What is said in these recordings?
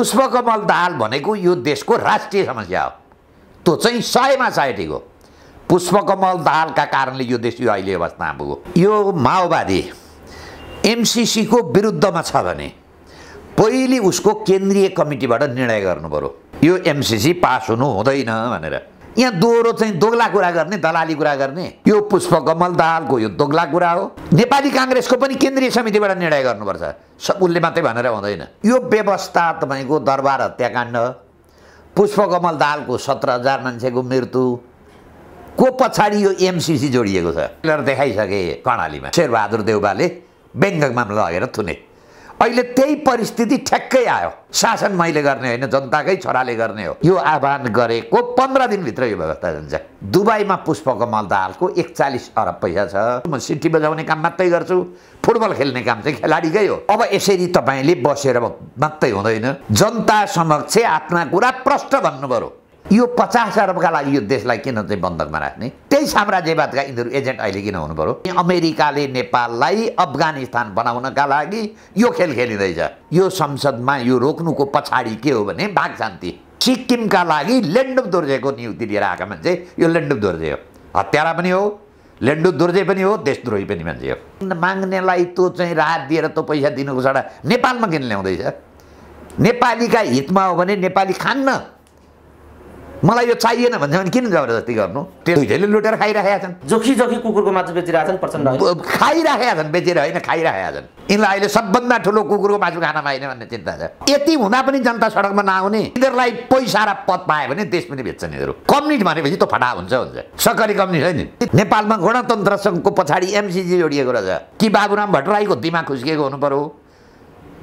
पुष्पकमल दाहाल भनेको यो देशको राष्ट्रिय समस्या हो त्यो चाहिँ सयमा सयटीको पुष्पकमल दाहालका कारणले यो देश यो अहिले अवस्थामा पुग्यो यो माओवादी एमसिसीको विरुद्धमा छ भने पहिले उसको केन्द्रीय कमिटीबाट निर्णय गर्नु पऱ्यो यो एमसिसी पास हुनु हुँदैन भनेर यहाँ दोहोरो चाहिँ दोग्ला कुरा गर्ने दलाली कुरा गर्ने यो पुष्प कमल दालको यो दोग्ला कुरा हो नेपाली काङ्ग्रेसको पनि केन्द्रीय समितिबाट निर्णय गर्नुपर्छ सब उसले मात्रै भनेर हुँदैन यो व्यवस्था तपाईँको दरबार हत्याकाण्ड पुष्पकमल दालको सत्र हजार मान्छेको मृत्यु को पछाडि यो एमसिसी जोडिएको छ देखाइसके कर्णालीमा शेरबहादुर देउबाले मामला लगेर थुने अहिले त्यही परिस्थिति ठ्याक्कै आयो शासन मैले गर्ने होइन जनताकै छोराले गर्ने हो यो आह्वान गरेको पन्ध्र दिनभित्र यो व्यवस्था जान्छ दुबईमा पुष्पकमल दालको एकचालिस अरब पैसा छ म सिटी बजाउने काम मात्रै गर्छु फुटबल खेल्ने काम चाहिँ खेलाडीकै हो अब यसरी तपाईँले बसेर मात्रै हुँदैन जनता समक्ष आफ्ना कुरा प्रष्ट भन्नु पऱ्यो यो पचास अरबका लागि यो देशलाई किन चाहिँ बन्धकमा राख्ने त्यही साम्राज्यवादका यिनीहरू एजेन्ट अहिले किन हुनु पऱ्यो अमेरिकाले नेपाललाई अफगानिस्तान बनाउनका लागि यो खेल खेलिँदैछ यो संसदमा यो रोक्नुको पछाडि के हो भने भाग शान्ति सिक्किमका लागि लेन्डुप दोर्जेको नियुक्ति लिएर आएका मान्छे यो लेन्डुप दोर्जे हो हत्यारा पनि हो लेन्डु दुर्जे पनि हो देशद्रोही पनि मान्छे हो माग्नेलाई तँ चाहिँ राहत दिएर तँ पैसा दिनुको छ नेपालमा किन ल्याउँदैछ नेपालीका हितमा हो भने नेपाली खान्न मलाई यो चाहिएन भन्छ भने किन जबरजस्ती गर्नु त्यो दुइटैले लुटेर खाइराखेका छन् जोखी जोखी कुकुरको मासु छन् प्रचण्ड खाइराखेका छन् बेचेर होइन खाइराखेका छन् यिनलाई अहिले सबभन्दा ठुलो कुकुरको मासु खाना पाइने भन्ने चिन्ता छ यति हुँदा पनि जनता सडकमा नआउने यिनीहरूलाई पैसा र पद पायो भने देश पनि बेच्छन् यिनीहरू कम्युनिस्ट भनेपछि त फटा हुन्छ हुन्छ सरकारी कम्युनिस्ट है नेपालमा गणतन्त्र सङ्घको पछाडि एमसिजी जोडिएको रहेछ कि बाबुराम भट्टराईको दिमाग खुस्किएको हुनु पर्यो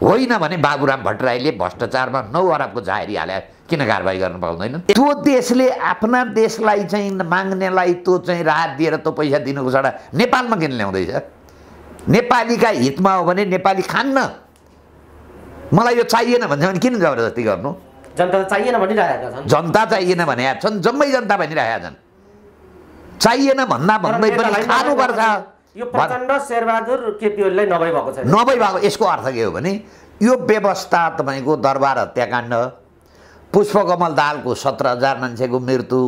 होइन भने बाबुराम भट्टराईले भ्रष्टाचारमा नौ अरबको जाहेरी हाले किन कारवाही गर्न पाउँदैनन् त्यो देशले आफ्ना देशलाई चाहिँ माग्नेलाई त्यो चाहिँ राहत दिएर त्यो पैसा दिनुको छ नेपालमा किन ल्याउँदैछ नेपालीका हितमा हो भने नेपाली खान्न मलाई यो चाहिएन भन्छ भने किन जबरजस्ती गर्नु जनता चाहिएन भनिरहेका छन् जनता चाहिएन भनेका छन् जम्मै जनता भनिरहेका छन् चाहिएन भन्दा भन्दै पनि खानुपर्छ यो प्रचण्ड शेरबहादुर केपिओलीलाई नभई भएको छ नभई भएको यसको अर्थ के हो भने यो व्यवस्था तपाईँको दरबार हत्याकाण्ड पुष्पकमल दालको सत्र हजार मान्छेको मृत्यु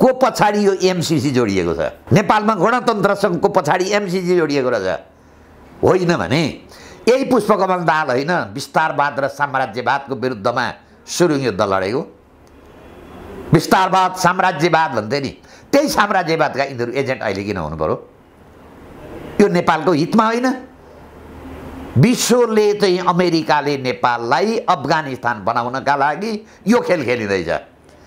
को पछाडि यो एमसिसी जोडिएको छ नेपालमा गणतन्त्र गणतन्त्रसँगको पछाडि एमसिसी जोडिएको रहेछ होइन भने यही पुष्पकमल दाल होइन विस्तारवाद र साम्राज्यवादको विरुद्धमा सुरुङ युद्ध लडेको विस्तारवाद साम्राज्यवाद भन्थे नि त्यही साम्राज्यवादका यिनीहरू एजेन्ट अहिले किन हुनु पऱ्यो यो नेपालको हितमा होइन विश्वले चाहिँ अमेरिकाले नेपाललाई अफगानिस्तान बनाउनका लागि यो खेल खेलिँदैछ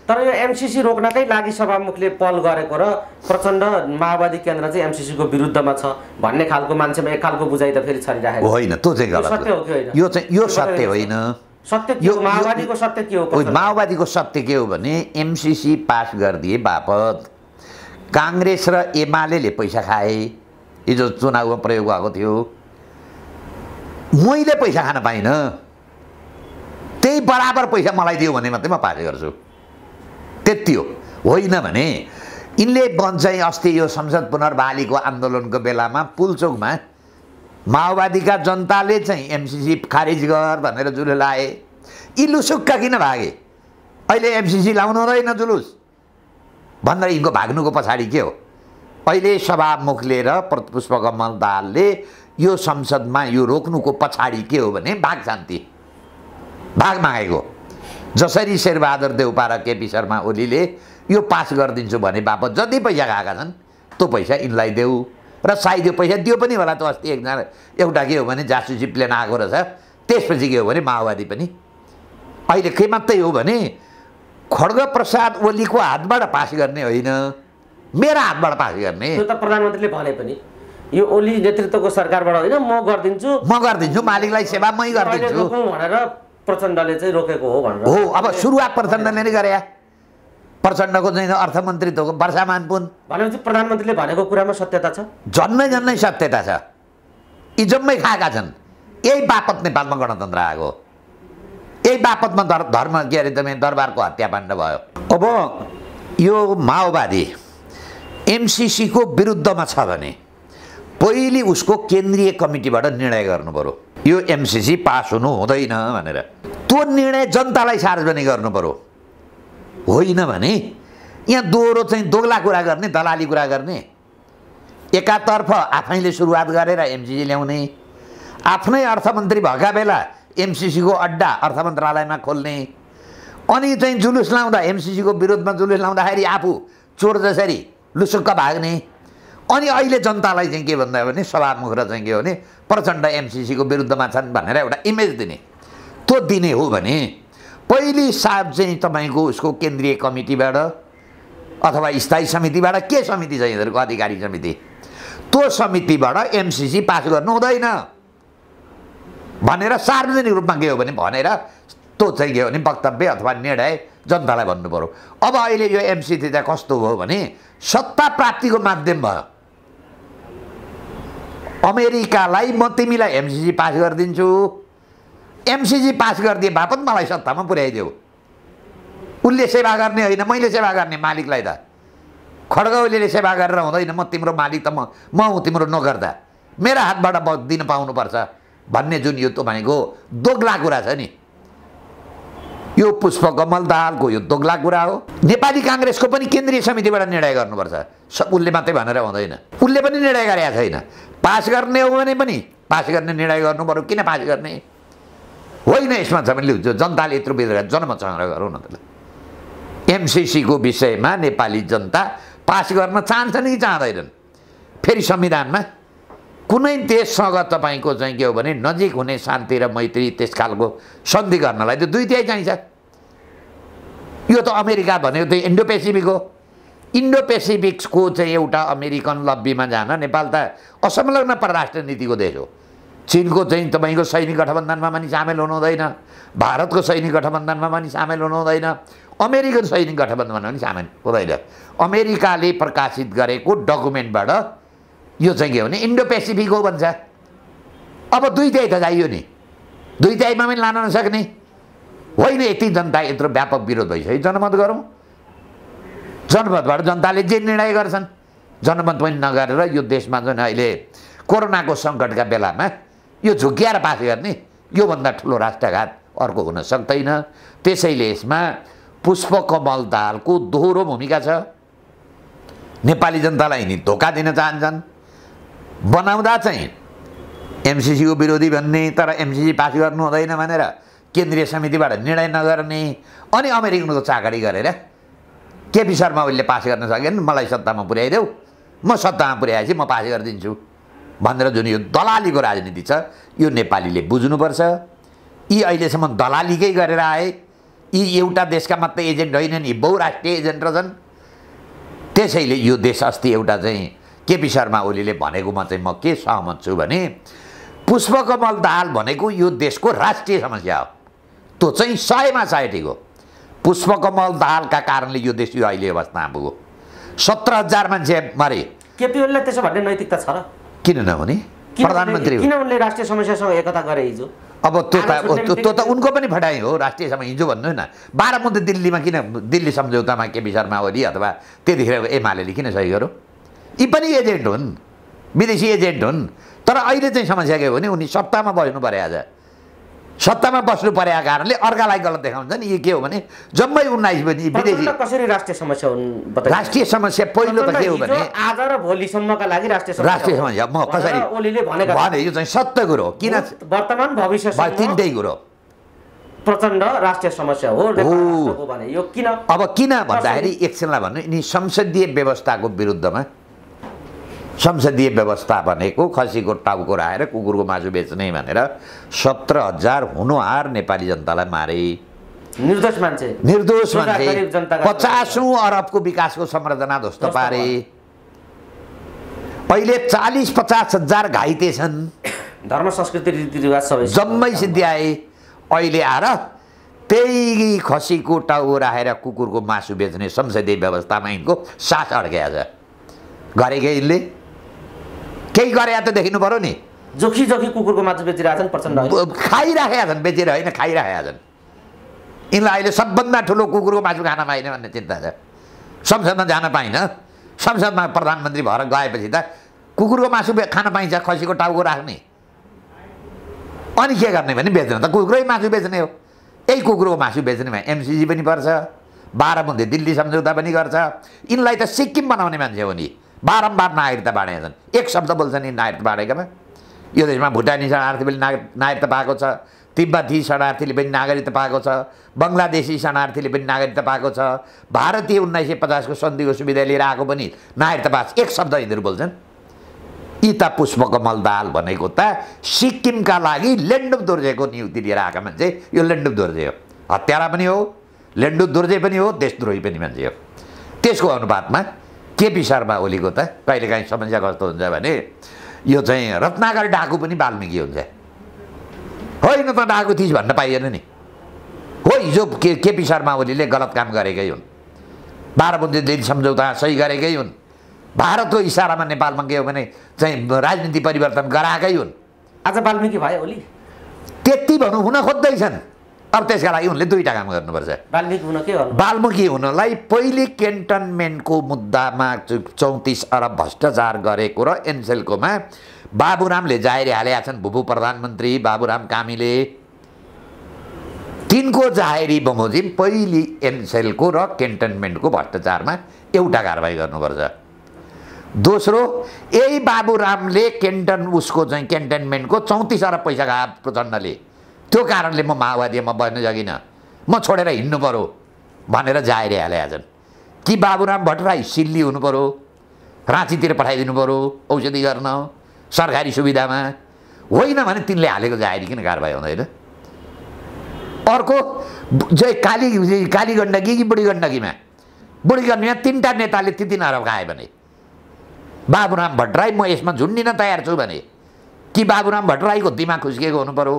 तर यो एमसिसी रोक्नकै लागि सभामुखले पहल गरेको र प्रचण्ड माओवादी केन्द्र चाहिँ एमसिसीको विरुद्धमा छ भन्ने खालको मान्छेमा एक खालको बुझाइ त फेरि छरिरहेको होइन त्यो चाहिँ गलत सत्य हो कि यो चाहिँ यो सत्य होइन सत्य के माओवादीको सत्य के हो माओवादीको सत्य के हो भने एमसिसी पास गरिदिए बापत काङ्ग्रेस र एमाले पैसा खाए हिजो चुनावमा प्रयोग भएको थियो मैले पैसा खान पाइनँ त्यही बराबर पैसा मलाई दियो भने मात्रै म पास गर्छु त्यति हो होइन भने यिनले चाहिँ अस्ति यो संसद पुनर्बालीको आन्दोलनको बेलामा पुलचोकमा माओवादीका जनताले चाहिँ एमसिसी खारिज गर भनेर जुलुस लाए यी लुसुक्का किन भागे अहिले एमसिसी लाउनु रहेन जुलुस भनेर यिनको भाग्नुको पछाडि के हो अहिले लिएर प्रतिपुष्प कमल दालले यो संसदमा यो रोक्नुको पछाडि के हो भने भाग शान्ति भाग मागेको जसरी शेरबहादुर देउपा र केपी शर्मा ओलीले यो पास गरिदिन्छु भने बापत जति पैसा खाएका छन् त्यो पैसा यिनलाई देऊ र सायद यो पैसा दियो पनि होला त अस्ति एकजना एउटा के हो भने जासुसी प्लेन आएको रहेछ त्यसपछि के हो भने माओवादी पनि अहिले के मात्रै हो भने खड्ग प्रसाद ओलीको हातबाट पास गर्ने होइन मेरा हातबाट पास गर्ने त प्रधानमन्त्रीले भने पनि यो ओली नेतृत्वको सरकारबाट होइन म गरिदिन्छु म गरिदिन्छु मालिकलाई सेवा मै गरिदिन्छु भनेर प्रचण्डले चाहिँ रोकेको हो भनेर हो अब सुरुवात प्रचण्डले नै गरे प्रचण्डको चाहिँ अर्थमन्त्री वर्षा मानपुन भनेपछि प्रधानमन्त्रीले भनेको कुरामा सत्यता छ झन्नै झन्नै सत्यता छ यी जम्मै खाएका छन् यही बापत नेपालमा गणतन्त्र आएको यही बापतमा धर धर्म के अरे तपाईँ दरबारको हत्याकाण्ड भयो अब यो माओवादी एमसिसीको विरुद्धमा छ भने पहिले उसको केन्द्रीय कमिटीबाट निर्णय गर्नु यो एमसिसी पास हुनु हुँदैन भनेर त्यो निर्णय जनतालाई सार्वजनिक गर्नु होइन भने यहाँ दोहोरो चाहिँ दोग्ला कुरा गर्ने दलाली कुरा गर्ने एकातर्फ आफैले सुरुवात गरेर एमसिसी ल्याउने आफ्नै अर्थमन्त्री भएका बेला एमसिसीको अड्डा अर्थ मन्त्रालयमा खोल्ने अनि चाहिँ जुलुस लाउँदा एमसिसीको विरोधमा जुलुस लाउँदाखेरि आफू चोर जसरी लुसुक्क भाग्ने अनि अहिले जनतालाई चाहिँ के भन्दा भने सभामुख र चाहिँ के हो भने प्रचण्ड एमसिसीको विरुद्धमा छन् भनेर एउटा इमेज दिने त्यो दिने हो भने पहिले साप चाहिँ तपाईँको उसको केन्द्रीय कमिटीबाट अथवा स्थायी समितिबाट के समिति छ यिनीहरूको अधिकारी समिति त्यो समितिबाट एमसिसी पास गर्नु हुँदैन भनेर सार्वजनिक रूपमा के हो भने भनेर त्यो चाहिँ के हो भने वक्तव्य अथवा निर्णय जनतालाई भन्नु पऱ्यो अब अहिले यो एमसिसी चाहिँ कस्तो हो भने सत्ता प्राप्तिको माध्यम भयो अमेरिकालाई म तिमीलाई एमसिसी पास गरिदिन्छु एमसिसी पास गरिदिए बापत मलाई सत्तामा पुर्याइदेऊ उसले सेवा गर्ने होइन मैले सेवा गर्ने मालिकलाई त खड्गौलीले सेवा गरेर हुँदैन म तिम्रो मालिक त म म हुँ तिम्रो नगर्दा मेरा हातबाट दिन पाउनुपर्छ भन्ने जुन यो तपाईँको दोग्ला कुरा छ नि यो पुष्पकमल दाहालको यो दोग्ला कुरा हो नेपाली काङ्ग्रेसको पनि केन्द्रीय समितिबाट निर्णय गर्नुपर्छ उसले मात्रै भनेर हुँदैन उसले पनि निर्णय गरेका छैन पास गर्ने हो भने पनि पास गर्ने निर्णय गर्नु पऱ्यो किन पास गर्ने होइन यसमा छ भने जनताले यत्रो विद्रोह जन्म सङ्ग्रह गरौँ न त एमसिसीको विषयमा नेपाली जनता पास गर्न चाहन्छन् कि चाहँदैनन् फेरि संविधानमा कुनै देशसँग तपाईँको चाहिँ के हो भने नजिक हुने शान्ति र मैत्री त्यस खालको सन्धि गर्नलाई त दुई तिहाई चाहिन्छ यो त अमेरिका भनेको त इन्डो पेसिफिक हो इन्डो पेसिफिक्सको चाहिँ एउटा अमेरिकन लब्बीमा जान नेपाल त असंलग्न परराष्ट्र नीतिको देश हो चिनको चाहिँ तपाईँको सैनिक गठबन्धनमा पनि सामेल हुनुहुँदैन भारतको सैनिक गठबन्धनमा पनि सामेल हुनुहुँदैन अमेरिकन सैनिक गठबन्धनमा पनि सामेल हुँदैन अमेरिकाले प्रकाशित गरेको डकुमेन्टबाट यो चाहिँ के हो भने इन्डो पेसिफिक हो भन्छ अब दुई तिहाई त चाहियो नि दुई तिहाईमा पनि लान नसक्ने होइन यति जनता यत्रो व्यापक विरोध भइसक्यो जनमत गरौँ जनमतबाट जनताले जे निर्णय गर्छन् जनमत पनि नगरेर यो देशमा जुन अहिले कोरोनाको सङ्कटका बेलामा यो झुक्क्याएर पास गर्ने योभन्दा ठुलो राष्ट्रघात अर्को हुन सक्दैन त्यसैले यसमा पुष्पकमल दालको दोहोरो भूमिका छ नेपाली जनतालाई नि धोका दिन चाहन्छन् बनाउँदा चाहिँ एमसिसीको विरोधी भन्ने तर एमसिसी पास गर्नु हुँदैन भनेर केन्द्रीय समितिबाट निर्णय नगर्ने अनि अमेरिकनको चाकडी गरेर केपी शर्मा उसले पास गर्न सकेन मलाई सत्तामा पुर्याइदेऊ म सत्तामा पुर्याएपछि म पास गरिदिन्छु भनेर जुन यो दलालीको राजनीति छ यो नेपालीले बुझ्नुपर्छ यी अहिलेसम्म दलालीकै गरेर आए यी एउटा देशका मात्रै एजेन्ट होइनन् यी बहुराष्ट्रिय एजेन्ट रहेछन् त्यसैले यो देश अस्ति एउटा चाहिँ केपी शर्मा ओलीले भनेकोमा चाहिँ म के सहमत छु भने पुष्पकमल दाहाल भनेको यो देशको राष्ट्रिय समस्या हो त्यो चाहिँ सयमा सयटीको पुष्पकमल दाहालका कारणले यो देश यो अहिले अवस्थामा पुग्यो सत्र हजार मान्छे मरे केपी ओलीलाई त्यसो भन्ने नैतिकता छ र किन नभने प्रधानमन्त्री किन उनले राष्ट्रिय समस्यासँग एकता गरे हिजो अब त्यो त त्यो त उनको पनि फटाइ हो राष्ट्रिय समय हिजो भन्नु न बाह्र मुद्दा दिल्लीमा किन दिल्ली सम्झौतामा केपी शर्मा ओली अथवा त्यतिखेर एमाले किन सही गर्यो यी पनि एजेन्ट हुन् विदेशी एजेन्ट हुन् तर अहिले चाहिँ समस्या के हो भने उनी सत्तामा बस्नु पऱ्यो आज सत्तामा बस्नु परेका कारणले अर्कालाई गलत देखाउँछ नि यो के हो भने जम्मै उन्नाइस बजी विदेशी कसरी राष्ट्रिय समस्या राष्ट्रिय समस्या पहिलो त के हो भने आज र भोलिसम्मका लागि राष्ट्रिय राष्ट्रिय समस्या म कसरी ओलीले भने यो चाहिँ सत्य कुरो किन वर्तमान भविष्य तिनटै कुरो प्रचण्ड राष्ट्रिय समस्या हो भने यो किन अब किन भन्दाखेरि एकछिनलाई भन्नु यिनी संसदीय व्यवस्थाको विरुद्धमा संसदीय व्यवस्था भनेको खसीको टाउको राखेर कुकुरको मासु बेच्ने भनेर सत्र हजार हुनुहार नेपाली जनतालाई मारे निर्दोष मान्छे निर्दोष मान्छे पचासौँ अरबको विकासको संरचना ध्वस्त पारे अहिले चालिस पचास हजार घाइते छन् धर्म संस्कृति रीतिरिवाज सबै जम्मै सिद्धि आए अहिले आएर त्यही खसीको टाउको राखेर कुकुरको मासु बेच्ने संसदीय व्यवस्थामा यिनको साथ अड्क्याएछ गरेकै यिनले केही गरे त देखिनु पऱ्यो नि जोखी जोखी कुकुरको मासु बेचिरहेछन् प्रचण्ड खाइराखेका छन् बेचेर होइन खाइराखेका छन् यिनलाई अहिले सबभन्दा ठुलो कुकुरको मासु खान पाइनँ भन्ने चिन्ता छ संसदमा जान पाइनँ संसदमा प्रधानमन्त्री भएर गएपछि त कुकुरको मासु खान पाइन्छ खसीको टाउको राख्ने अनि के गर्ने भने बेच्ने त कुकुरै मासु बेच्ने हो यही कुकुरको मासु बेच्ने बेच्नेमा एमसिजी पनि पर्छ बाह्र बुन्दे दिल्ली सम्झौता पनि गर्छ यिनलाई त सिक्किम बनाउने मान्छे हो नि बारम्बार नागरिकता बाँडेका छन् एक शब्द बोल्छन् यी नागरिकता बाँडेकामा यो देशमा भुटानी शरणार्थी पनि नाग नागरिकता पाएको छ तिब्बती शरणार्थीले पनि नागरिकता पाएको छ बङ्गलादेशी शरणार्थीले पनि नागरिकता पाएको छ भारतीय उन्नाइस सय पचासको सन्धिको सुविधा लिएर आएको पनि नागरिकता पाएको एक शब्द यिनीहरू बोल्छन् त पुष्पकमल दाल भनेको त सिक्किमका लागि लेन्डुप दोर्जेको नियुक्ति लिएर आएका मान्छे यो लेन्डुप दोर्जे हो हत्यारा पनि हो लेन्डुप दोर्जे पनि हो देशद्रोही पनि मान्छे हो त्यसको अनुपातमा केपी शर्मा ओलीको त कहिलेकाहीँ समस्या कस्तो हुन्छ भने यो चाहिँ रत्नागर डाकु पनि वाल्मिकी हुन्छ होइन त डाकु थिइस् भन्न पाइएन नि हो हिजो के केपी शर्मा ओलीले गलत काम गरेकै हुन् बाह्र बुन्दी दिन सम्झौता सही गरेकै हुन् भारतको इसारामा नेपालमा गयो भने चाहिँ राजनीति परिवर्तन गराएकै हुन् आज वाल्मिकी भयो ओली त्यति भनौँ हुन खोज्दैछन् तर त्यसका लागि उनले दुईवटा काम गर्नुपर्छ बाल्मुखी हुनलाई पहिले क्यान्टनमेन्टको मुद्दामा चौतिस अरब भ्रष्टाचार गरेको र एनसेलकोमा बाबुरामले जाहेरी हालेका छन् भूभु प्रधानमन्त्री बाबुराम कामीले तिनको जाहेरी बमोजिम पहिले एनसेलको र क्यान्टनमेन्टको भ्रष्टाचारमा एउटा कारवाही गर्नुपर्छ दोस्रो यही बाबुरामले क्यान्टन उसको चाहिँ क्यान्टनमेन्टको चौतिस अरब पैसा प्रचण्डले त्यो कारणले म माओवादीमा बस्न सकिनँ म छोडेर हिँड्नु पऱ्यो भनेर जाहेर हाले आज कि बाबुराम भट्टराई सिल्ली हुनु पऱ्यो राँचीतिर पठाइदिनु पऱ्यो औषधि गर्न सरकारी सुविधामा होइन भने तिनले हालेको जाहेरी किन कारवाही हुँदैन अर्को जय काली काली गण्डकी कि बुढी गण्डकीमा बुढी गण्डकीमा तिनवटा नेताले तिन अरब खाए भने बाबुराम भट्टराई म यसमा झुन्डिन तयार छु भने कि बाबुराम भट्टराईको दिमाग खुस्किएको हुनु पऱ्यो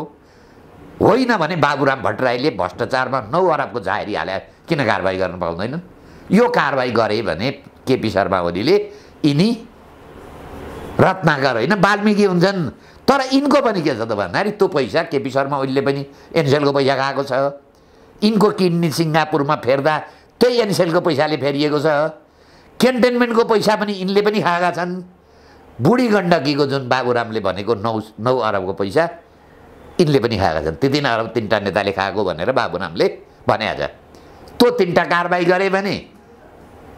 होइन भने बाबुराम भट्टराईले भ्रष्टाचारमा नौ अरबको जाहेरी हाले किन कारवाही गर्न पाउँदैनन् यो कारवाही गरे भने केपी शर्मा ओलीले यिनी रत्नाकर होइन वाल्मिकी हुन्छन् तर यिनको पनि के छ त भन्दाखेरि त्यो पैसा केपी शर्मा ओलीले पनि एनसेलको पैसा खाएको छ यिनको किडनी सिङ्गापुरमा फेर्दा त्यही एनसेलको पैसाले फेरिएको छ क्यान्टेनमेन्टको पैसा पनि यिनले पनि खाएका छन् बुढी गण्डकीको जुन बाबुरामले भनेको नौ नौ अरबको पैसा यिनले पनि खाएका छन् ती तिनीहरू तिनवटा नेताले खाएको भनेर बाबुरामले भने आज त्यो तिनवटा कारवाही गरे भने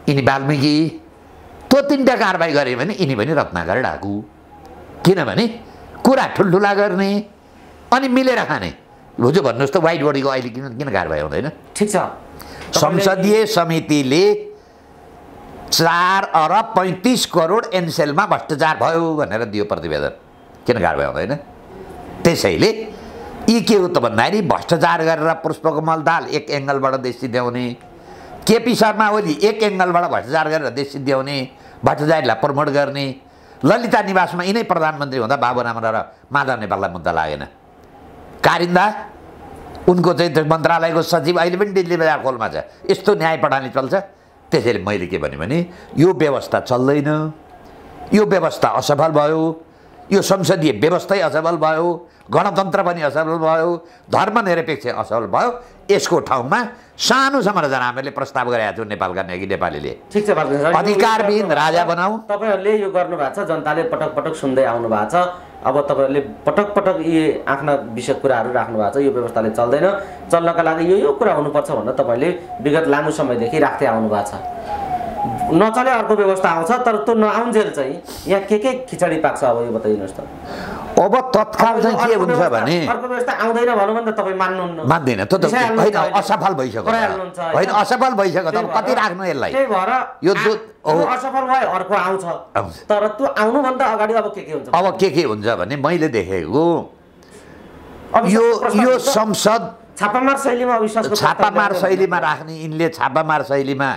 यिनी वाल्मिकी त्यो तिनवटा कारवाही गरे भने यिनी पनि रत्नाकर डाकु किनभने कुरा ठुल्ठुला गर्ने अनि मिलेर खाने हुजु भन्नुहोस् त वाइट बडीको अहिले किन किन कारवाही हुँदैन ठिक छ संसदीय समितिले चार अरब पैँतिस करोड एनसेलमा भ्रष्टाचार भयो भनेर दियो प्रतिवेदन किन कारवाही हुँदैन त्यसैले यी के हो त भन्दाखेरि भ्रष्टाचार गरेर पुष्पकमल दाल एक एङ्गलबाट देशी द्याउने केपी शर्मा ओली एक एङ्गलबाट भ्रष्टाचार गरेर देश सिद्ध्याउने भ्रष्टाचारीलाई प्रमोट गर्ने ललिता निवासमा यिनै प्रधानमन्त्री हुँदा बाबुराम र माधव नेपाललाई मुद्दा लागेन कारिन्दा उनको चाहिँ मन्त्रालयको सचिव अहिले पनि दिल्ली बजार खोलमा छ यस्तो न्याय प्रणाली चल्छ त्यसैले मैले के भने यो व्यवस्था चल्दैन यो व्यवस्था असफल भयो यो संसदीय व्यवस्थाै असफल भयो गणतन्त्र पनि असफल भयो धर्मनिरपेक्ष असफल भयो यसको ठाउँमा सानो संरचना हामीले प्रस्ताव गरेका छौँ नेपालका नेगी नेपालीले ठिक छ अधिकारविहीन राजा बनाऊ तपाईँहरूले यो गर्नुभएको छ जनताले पटक पटक सुन्दै आउनु भएको छ अब तपाईँहरूले पटक पटक यी आफ्ना विषय कुराहरू राख्नु भएको छ यो व्यवस्थाले चल्दैन चल्नका लागि यो यो कुरा हुनुपर्छ भनेर तपाईँहरूले विगत लामो समयदेखि राख्दै आउनु भएको छ नचले अर्को व्यवस्था आउँछ तर त्यो नआउन्जेल चाहिँ यहाँ के के खिचडी पाक्छ अब यो बताइदिनुहोस् त अब तत्काल चाहिँ के हुन्छ भने अर्को व्यवस्था आउँदैन भनौँ भने त तपाईँ मान्नुहुन्न मान्दैन त्यो त होइन असफल भइसक्यो होइन असफल भइसक्यो त कति राख्नु यसलाई त्यही भएर यो जो असफल भयो अर्को आउँछ तर त्यो आउनुभन्दा अगाडि अब के के हुन्छ अब के के हुन्छ भने मैले देखेको यो यो संसद छापामार शैलीमा छापामार शैलीमा राख्ने यिनले छापामार शैलीमा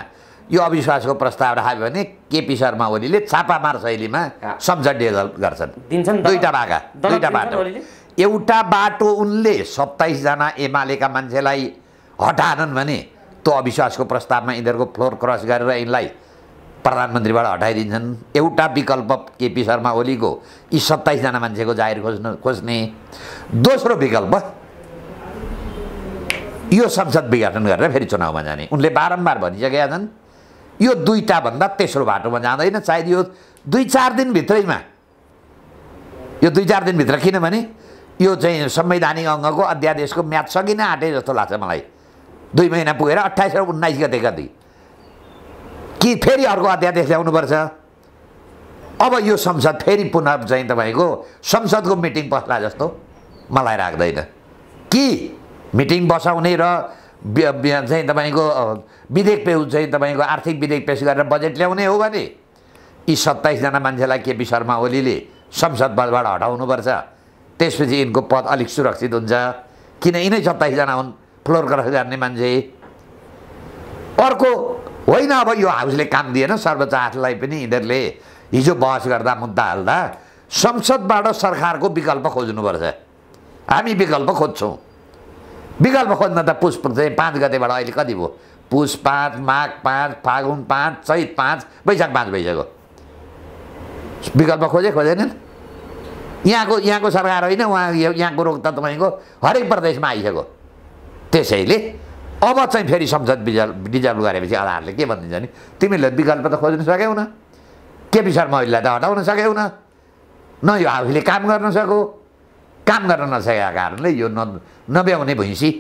यो अविश्वासको प्रस्ताव राख्यो भने केपी शर्मा ओलीले छापामार शैलीमा सम्झड्डेजल गर्छन् दुईवटा भाका दुईवटा बाटो एउटा बाटो उनले सत्ताइसजना एमालेका मान्छेलाई हटानन् भने त्यो अविश्वासको प्रस्तावमा यिनीहरूको फ्लोर क्रस गरेर यिनलाई प्रधानमन्त्रीबाट हटाइदिन्छन् एउटा विकल्प केपी शर्मा ओलीको यी सत्ताइसजना मान्छेको जाहेर खोज्न खोज्ने दोस्रो विकल्प यो संसद विघटन गरेर फेरि चुनावमा जाने उनले बारम्बार भनिसकेका छन् यो भन्दा तेस्रो बाटोमा जाँदैन सायद यो दुई चार दिनभित्रैमा यो दुई चार दिनभित्र किनभने यो चाहिँ संवैधानिक अङ्गको अध्यादेशको म्याद सकिन आँटे जस्तो लाग्छ मलाई दुई महिना पुगेर अट्ठाइस र उन्नाइस गते गति कि फेरि अर्को अध्यादेश ल्याउनुपर्छ अब यो संसद फेरि पुनः चाहिँ तपाईँको संसदको मिटिङ बस्ला जस्तो मलाई राख्दैन कि मिटिङ बसाउने र चाहिँ तपाईँको विधेयक पेउ चाहिँ तपाईँको आर्थिक विधेयक पेस गरेर बजेट ल्याउने हो भने यी सत्ताइसजना मान्छेलाई केपी शर्मा ओलीले संसद पदबाट हटाउनुपर्छ त्यसपछि यिनको पद अलिक सुरक्षित हुन्छ किन यिनै सत्ताइसजना हुन् फ्लोर क्रस गर्ने मान्छे अर्को होइन अब यो हाउसले काम दिएन सर्वोच्च आठलाई पनि यिनीहरूले हिजो बहस गर्दा मुद्दा हाल्दा संसदबाट सरकारको विकल्प खोज्नुपर्छ हामी विकल्प खोज्छौँ विकल्प खोज्न त पुष चाहिँ पाँच गतेबाट अहिले कति भयो पुष पाँच माघ पाँच फागुन पाँच चैत पाँच वैशाख पाँच भइसक्यो विकल्प खोजे खोजेन यहाँको यहाँको सरकार होइन उहाँ यहाँको रोग त तपाईँको हरेक प्रदेशमा आइसक्यो त्यसैले अब चाहिँ फेरि संसद डिजल्भ डिजल्भ गरेपछि आधारले के भनिदिन्छ भने तिमीले विकल्प त खोज्न सकेनौ न केपी शर्मा ओलीलाई त हटाउन सकेनौ न यो आफूले काम गर्न सक्यो काम गर्न नसकेका कारणले यो न नभ्याउने भैँसी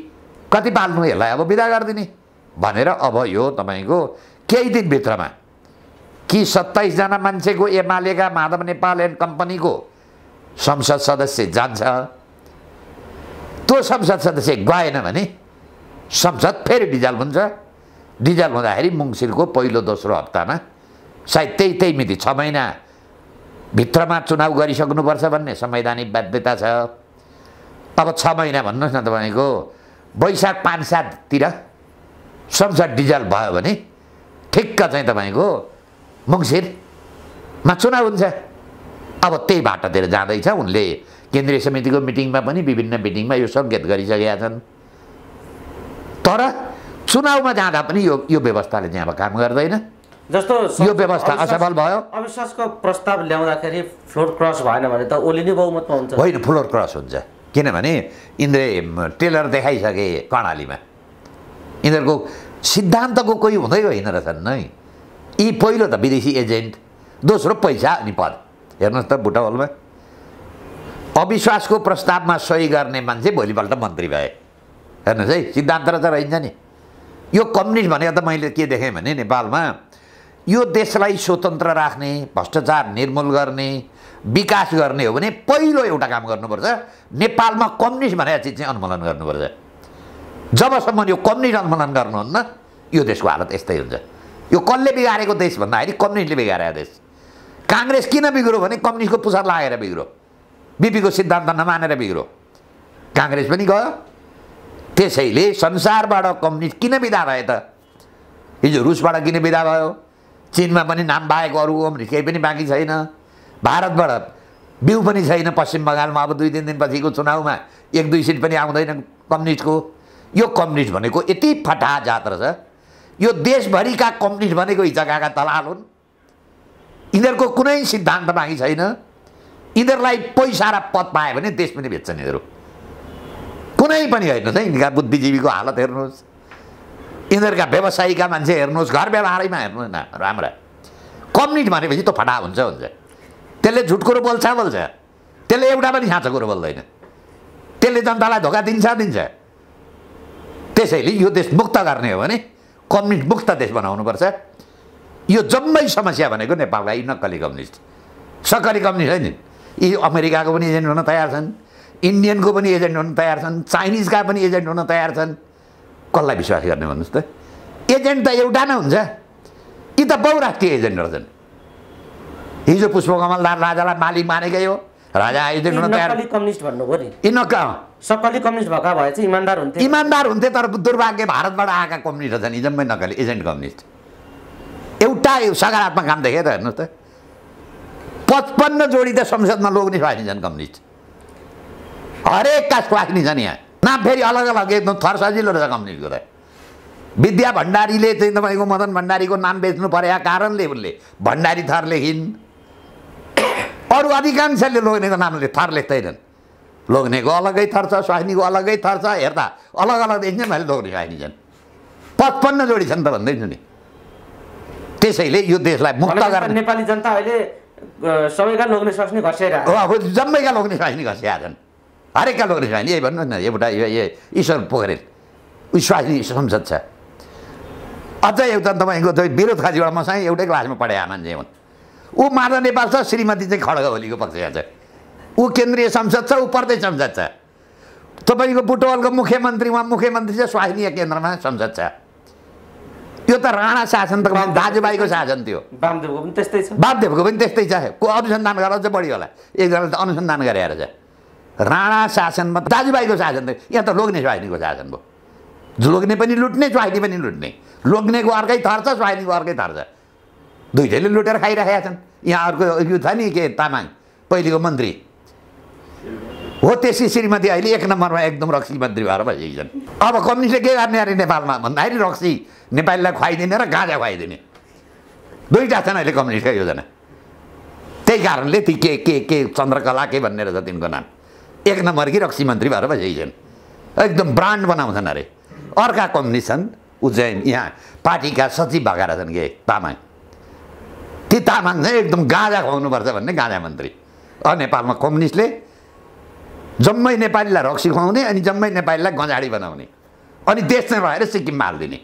कति पाल्नु यसलाई अब विदा गरिदिने भनेर अब यो तपाईँको केही दिनभित्रमा कि सत्ताइसजना मान्छेको एमालेका माधव नेपाल एन्ड कम्पनीको संसद सदस्य जान्छ त्यो संसद सदस्य गएन भने संसद फेरि डिजाल हुन्छ डिजाल हुँदाखेरि मुङसिरको पहिलो दोस्रो हप्तामा सायद त्यही त्यही मिति छ महिना भित्रमा चुनाव गरिसक्नुपर्छ भन्ने संवैधानिक बाध्यता छ अब छ महिना भन्नुहोस् न तपाईँको वैशाख पाँच साततिर संसद डिजल भयो भने ठिक्क चाहिँ तपाईँको मुङसिरमा चुनाव हुन्छ अब त्यही बाटोतिर जाँदैछ उनले केन्द्रीय समितिको मिटिङमा पनि विभिन्न मिटिङमा यो सङ्केत गरिसकेका छन् तर चुनावमा जाँदा पनि यो यो व्यवस्थाले चाहिँ अब काम गर्दैन जस्तो यो व्यवस्था असफल भयो अविश्वासको प्रस्ताव ल्याउँदाखेरि फ्लोर क्रस भएन भने त ओली नै बहुमतमा हुन्छ होइन फ्लोर क्रस हुन्छ किनभने यिनले टेलर देखाइसके कर्णालीमा यिनीहरूको सिद्धान्तको कोही हुँदै होइन रहेछन् नै यी पहिलो त विदेशी एजेन्ट दोस्रो पैसा अनि पद हेर्नुहोस् त बुटवलमा अविश्वासको प्रस्तावमा सही गर्ने मान्छे भोलिपल्ट मन्त्री भए हेर्नुहोस् है सिद्धान्त त रहन्छ नि यो कम्युनिस्ट भनेको त मैले के देखेँ भने नेपालमा यो देशलाई स्वतन्त्र राख्ने भ्रष्टाचार निर्मूल गर्ने विकास गर्ने हो भने पहिलो एउटा काम गर्नुपर्छ नेपालमा कम्युनिस्ट भनेर चिज चाहिँ उन्मूलन गर्नुपर्छ जबसम्म यो कम्युनिस्ट उन्मूलन गर्नुहुन्न यो देशको हालत यस्तै हुन्छ यो कसले बिगारेको देश भन्दाखेरि कम्युनिस्टले बिगारेको देश काङ्ग्रेस किन बिग्रो भने कम्युनिस्टको पुसार लागेर बिग्रो बिपीको सिद्धान्त नमानेर बिग्रो काङ्ग्रेस पनि गयो त्यसैले संसारबाट कम्युनिस्ट किन बिदा भयो त हिजो रुसबाट किन बिदा भयो चिनमा पनि नाम बाहेक अरू भने केही पनि बाँकी छैन भारतबाट बिउ पनि छैन पश्चिम बङ्गालमा अब दुई तिन दिनपछिको चुनावमा एक दुई सिट पनि आउँदैन कम्युनिस्टको यो कम्युनिस्ट भनेको यति फटा जात छ यो देशभरिका कम्युनिस्ट भनेको यी जग्गाका दलाल हुन् यिनीहरूको कुनै सिद्धान्त बाँकी छैन यिनीहरूलाई पैसा र पद पायो भने देश पनि बेच्छन् यिनीहरू कुनै पनि होइन है यिनीहरूका बुद्धिजीवीको हालत हेर्नुहोस् यिनीहरूका व्यवसायीका मान्छे हेर्नुहोस् घर व्यवहारैमा हेर्नुहोस् न राम्रा कम्युनिट भनेपछि त फटा हुन्छ हुन्छ त्यसले झुट कुरो बोल्छ बोल्छ त्यसले एउटा पनि साँचो कुरो बोल्दैन त्यसले जनतालाई धोका दिन्छ दिन्छ त्यसैले यो देश मुक्त गर्ने हो भने कम्युनिस्ट मुक्त देश बनाउनुपर्छ यो जम्मै समस्या भनेको नेपाललाई नक्कली कम्युनिस्ट सक्कली कम्युनिस्ट होइन यी अमेरिकाको पनि एजेन्ट हुन तयार छन् इन्डियनको पनि एजेन्ट हुन तयार छन् चाइनिजका पनि एजेन्ट हुन तयार छन् कसलाई विश्वास गर्ने भन्नुहोस् त एजेन्ट त एउटा नै हुन्छ यी त बहुराष्ट्रिय एजेन्ट रहेछन् हिजो पुष्पकमल राजालाई मालिक मानेकै हो राजा एजेन्ट हुन तयार कम्युनिस्ट भन्नुभयो नि कम्युनिस्ट भएका भए चाहिँ इमान्दार हुन्थे इमान्दार हुन्थे तर दुर्भाग्य भारतबाट आएका कम्युनिस्ट छन् हिजम्मै नकली एजेन्ट कम्युनिस्ट एउटा सकारात्मक काम देखेँ त हेर्नुहोस् त पचपन्न जोडी त संसदमा लोग्ने स्वास्नी छन् कम्युनिस्ट हरेकका स्वास्नी छन् यहाँ नाम फेरि अलग अलग एकदम थर सजिलो रहेछ कम्युनिस्ट त विद्या भण्डारीले चाहिँ तपाईँको मदन भण्डारीको नाम बेच्नु परेका कारणले उनले भण्डारी थर लेखिन् अरू अधिकांशले लोग्नेको नामले थर लेख्दैनन् लोग्नेको अलगै थर छ स्वास्नीको अलगै थर छ हेर्दा अलग अलग देखिन्छ मैले लोग्ने स्वास्नी छन् पचपन्न जोडी छन् त भन्दैछु नि त्यसैले यो देशलाई मुक्त गर्न नेपाली जनता अहिले सबैका लोग्ने स्वास्नी घस्याएर जम्मैका लोग्ने स्वास्नी घस्याएका छन् हरेक खालको रहेछ यही भन्नुहोस् न एउटा ईश्वर पोखरेल विश्वासी संसद छ अझ एउटा तपाईँको त्यो विरोध खाजीबाट मसँग एउटै क्लासमा पढाए मान्छे हुन् ऊ माधव नेपाल छ श्रीमती चाहिँ खड्ग ओलीको पक्षमा छ ऊ केन्द्रीय संसद छ ऊ प्रदेश संसद छ तपाईँको बुटवलको मुख्यमन्त्री उहाँ मुख्यमन्त्री छ स्वास्थ्य केन्द्रमा संसद छ त्यो त राणा शासन त दाजुभाइको शासन थियो बामदेवको पनि त्यस्तै छ बामदेवको पनि त्यस्तै छ को अनुसन्धान गरेर चाहिँ बढी होला एकजनाले त अनुसन्धान गरेर छ राणा शासनमा दाजुभाइको शासन त यहाँ त लोग्ने स्वाइनीको शासन भयो लोग्ने पनि लुट्ने स्वाइनी पनि लुट्ने लोग्नेको अर्कै थर छ स्वाइनीको अर्कै थर छ दुइटैले लुटेर खाइरहेका छन् यहाँ अर्को यो छ नि के तामाङ पहिलेको मन्त्री हो त्यसै श्रीमती अहिले एक नम्बरमा एकदम रक्सी मन्त्री भएर बसेकी छन् अब कम्युनिस्टले के गर्ने अरे नेपालमा भन्दाखेरि रक्सी नेपालीलाई खुवाइदिने र गाँजा खुवाइदिने दुईवटा छन् अहिले कम्युनिस्टका योजना त्यही कारणले ती के के के चन्द्रकला के भन्ने रहेछ तिनको नाम एक नम्बरकी रक्सी मन्त्री भएर बसेकी छन् एकदम ब्रान्ड बनाउँछन् अरे अर्का कम्युनिस्ट छन् उज्जैन यहाँ पार्टीका सचिव भएका रहेछन् के तामाङ ती तामाङ चाहिँ एकदम गाँजा खुवाउनुपर्छ भन्ने गाँजा मन्त्री अ नेपालमा कम्युनिस्टले जम्मै नेपालीलाई रक्सी खुवाउने अनि जम्मै नेपालीलाई गजाडी बनाउने अनि देश नै भएर सिक्किममा हालिदिने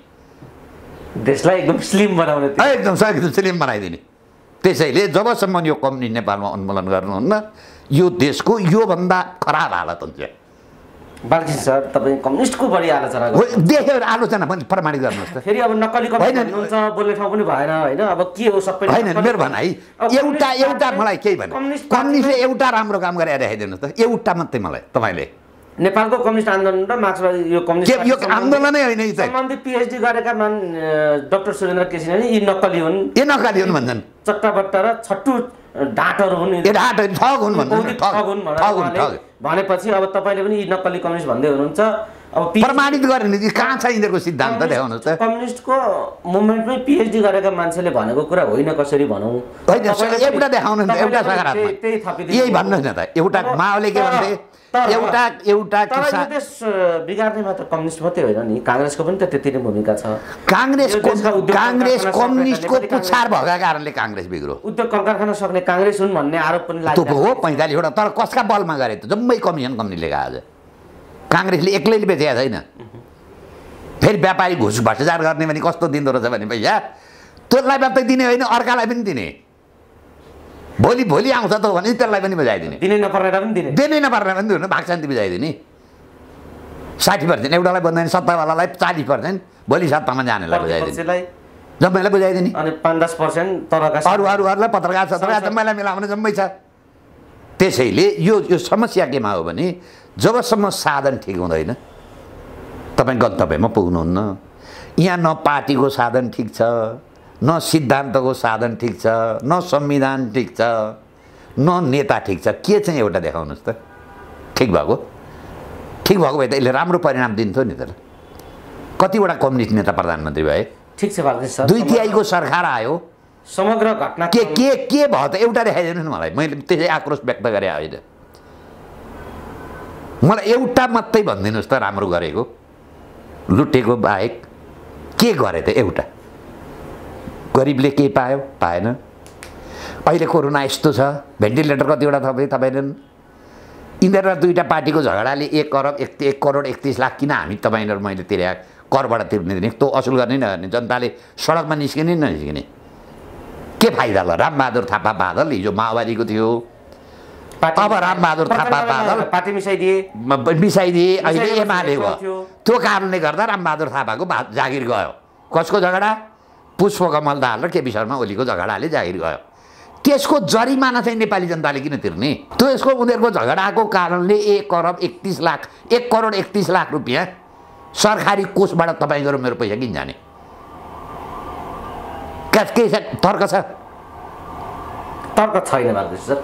देशलाई एकदम स्लिम बनाउने एकदम एकदम स्लिम बनाइदिने त्यसैले जबसम्म यो कम्युनिस्ट नेपालमा उन्मूलन गर्नुहुन्न यो देशको योभन्दा खराब हालत हुन्छ बालकृष्ण सर तपाईँ कम्युनिस्टको बढी आलोचना देखेर आलोचना पनि प्रमाणित गर्नुहोस् त फेरि अब नक्कली हुन्छ बोल्ने ठाउँ पनि भएन होइन अब के हो सबै होइन मेरो भनाइ एउटा एउटा मलाई केही भएन कम्युनिस्टले एउटा राम्रो काम गरेर देखाइदिनु त एउटा मात्रै मलाई तपाईँले नेपालको कम्युनिस्ट आन्दोलन र मार्क्सवादी यो कम्युनिस्ट यो आन्दोलनै होइन यो सम्बन्धी पिएचडी गरेका मान डाक्टर सुरेन्द्र केसीले यी नक्कली हुन् यी नक्कली हुन् भन्छन् चट्टाबट्टा र छट्टु भनेपछि अब तपाईँले पनि नक्कली कम्युनिस्ट भन्दै हुनुहुन्छ अब प्रमाणित गर्ने कहाँ छ यिनीहरूको सिद्धान्त ल्याउनु त कम्युनिस्टको मुभमेन्टमै पिएचडी गरेका मान्छेले भनेको कुरा होइन कसरी भनौँ एउटा देखाउनु एउटा यही भन्नुहोस् न त एउटा माओले के भन्थे एउटा एउटा बिगार्नेमा त कम्युनिस्ट मात्रै होइन नि काङ्ग्रेसको पनि त त्यति नै भूमिका छ काङ्ग्रेस काङ्ग्रेस कम्युनिस्टको पुछार भएका कारणले काङ्ग्रेस बिग्रो उद्योग कारखाना सक्ने काङ्ग्रेस हुन् भन्ने आरोप पनि लाग्यो हो पैँतालिसवटा तर कसका बलमा गरे त जम्मै कमिसन कम्पनीले आज काङ्ग्रेसले एक्लैले बेचेको छैन फेरि व्यापारी घुस भ्रष्टाचार गर्ने भने कस्तो दिँदो रहेछ भने पैसा त्यसलाई मात्रै दिने होइन अर्कालाई पनि दिने भोलि भोलि आउँछ त भने त्यसलाई पनि बुझाइदिने दिनै नपर्ने पनि दिने दिनै नपर्ने पनि दिनु भाग भागशान्ति बुझाइदिने साठी पर्सेन्ट एउटालाई बन्दैन सत्तावालालाई चालिस पर्सेन्ट भोलि सत्तामा जानेलाई बुझाइदिने जम्मैलाई बुझाइदिने अनि पाँच दस पर्सेन्ट तर अरू अरू अरूलाई पत्रकार सत्रकार जम्मैलाई मिलाउने जम्मै छ त्यसैले यो यो समस्या केमा हो भने जबसम्म साधन ठिक हुँदैन तपाईँ गन्तव्यमा पुग्नुहुन्न यहाँ न पार्टीको साधन ठिक छ न सिद्धान्तको साधन ठिक छ न संविधान ठिक छ न नेता ठिक छ के चाहिँ एउटा देखाउनुहोस् त ठिक भएको ठिक भएको भए त यसले राम्रो परिणाम दिन्थ्यो नि त कतिवटा कम्युनिस्ट नेता प्रधानमन्त्री भए ठिक छ दुई तिहाईको सरकार आयो समग्र घटना के के के भयो त एउटा देखाइदिनु नि मलाई मैले त्यसै आक्रोश व्यक्त गरेँ होइन मलाई एउटा मात्रै भनिदिनुहोस् त राम्रो गरेको लुटेको बाहेक के गरेँ त एउटा गरिबले केही पायो पाएन अहिले कोरोना यस्तो छ भेन्टिलेटर कतिवटा थपे तपाईँले यिनीहरू दुईवटा पार्टीको झगडाले एक अरब एक एक करोड एकतिस लाख किन हामी तपाईँहरू मैले तिर्या करबाट तिर्ने दिने त्यो असुल गर्ने नगर्ने जनताले सडकमा निस्किने ननिस्किने के फाइदा ल रामबहादुर थापा बादल हिजो माओवादीको थियो अब रामबहादुर थापा बादल पार्टी मिसाइदिए मिसाइदिए अहिले एमाले भयो त्यो कारणले गर्दा रामबहादुर थापाको जागिर गयो कसको झगडा पुष्पकमल दाहाल र केपी शर्मा ओलीको झगडाले जाहिर गयो त्यसको जरिमाना चाहिँ नेपाली जनताले किन तिर्ने त्यो यसको उनीहरूको झगडाको कारणले एक अरब एकतिस लाख एक करोड एकतिस लाख रुपियाँ सरकारी कोषबाट तपाईँको मेरो पैसा किन जाने केही तर्क छ तर्क छैन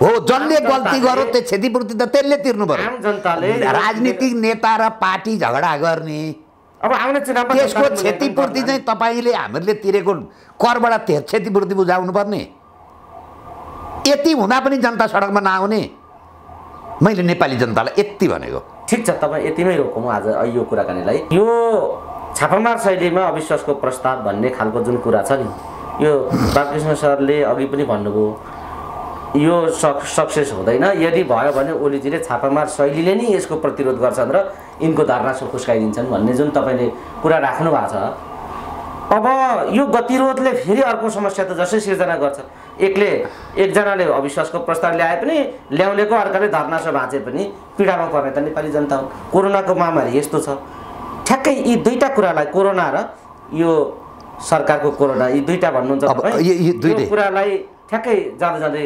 हो जसले गल्ती गर्यो त्यो क्षतिपूर्ति त त्यसले तिर्नु पर्यो राजनीतिक नेता र पार्टी झगडा गर्ने अब आउने चुनावमा यसको क्षतिपूर्ति चाहिँ तपाईँले हामीले तिरेको करबाट क्षतिपूर्ति बुझाउनु पर्ने यति हुँदा पनि जनता सडकमा नआउने मैले नेपाली जनतालाई यति भनेको ठिक छ तपाईँ यतिमै रोकौँ आज यो कुराकानीलाई यो छापामार शैलीमा अविश्वासको प्रस्ताव भन्ने खालको जुन कुरा छ नि यो बालकृष्ण सरले अघि पनि भन्नुभयो यो सक् सक्सेस हुँदैन यदि भयो भने ओलीजीले छापामार शैलीले नै यसको प्रतिरोध गर्छन् र यिनको सो खुस्काइदिन्छन् भन्ने जुन तपाईँले कुरा राख्नु भएको छ अब यो गतिरोधले फेरि अर्को समस्या त जसै सिर्जना गर्छ एकले एकजनाले अविश्वासको प्रस्ताव ल्याए पनि ल्याउनेको अर्काले धर्नासो भाँचे पनि पीडामा पर्ने त नेपाली जनता हो कोरोनाको महामारी यस्तो छ ठ्याक्कै यी दुईवटा कुरालाई कोरोना र यो सरकारको कोरोना यी दुईवटा भन्नुहुन्छ कुरालाई ठ्याक्कै जाँदा जाँदै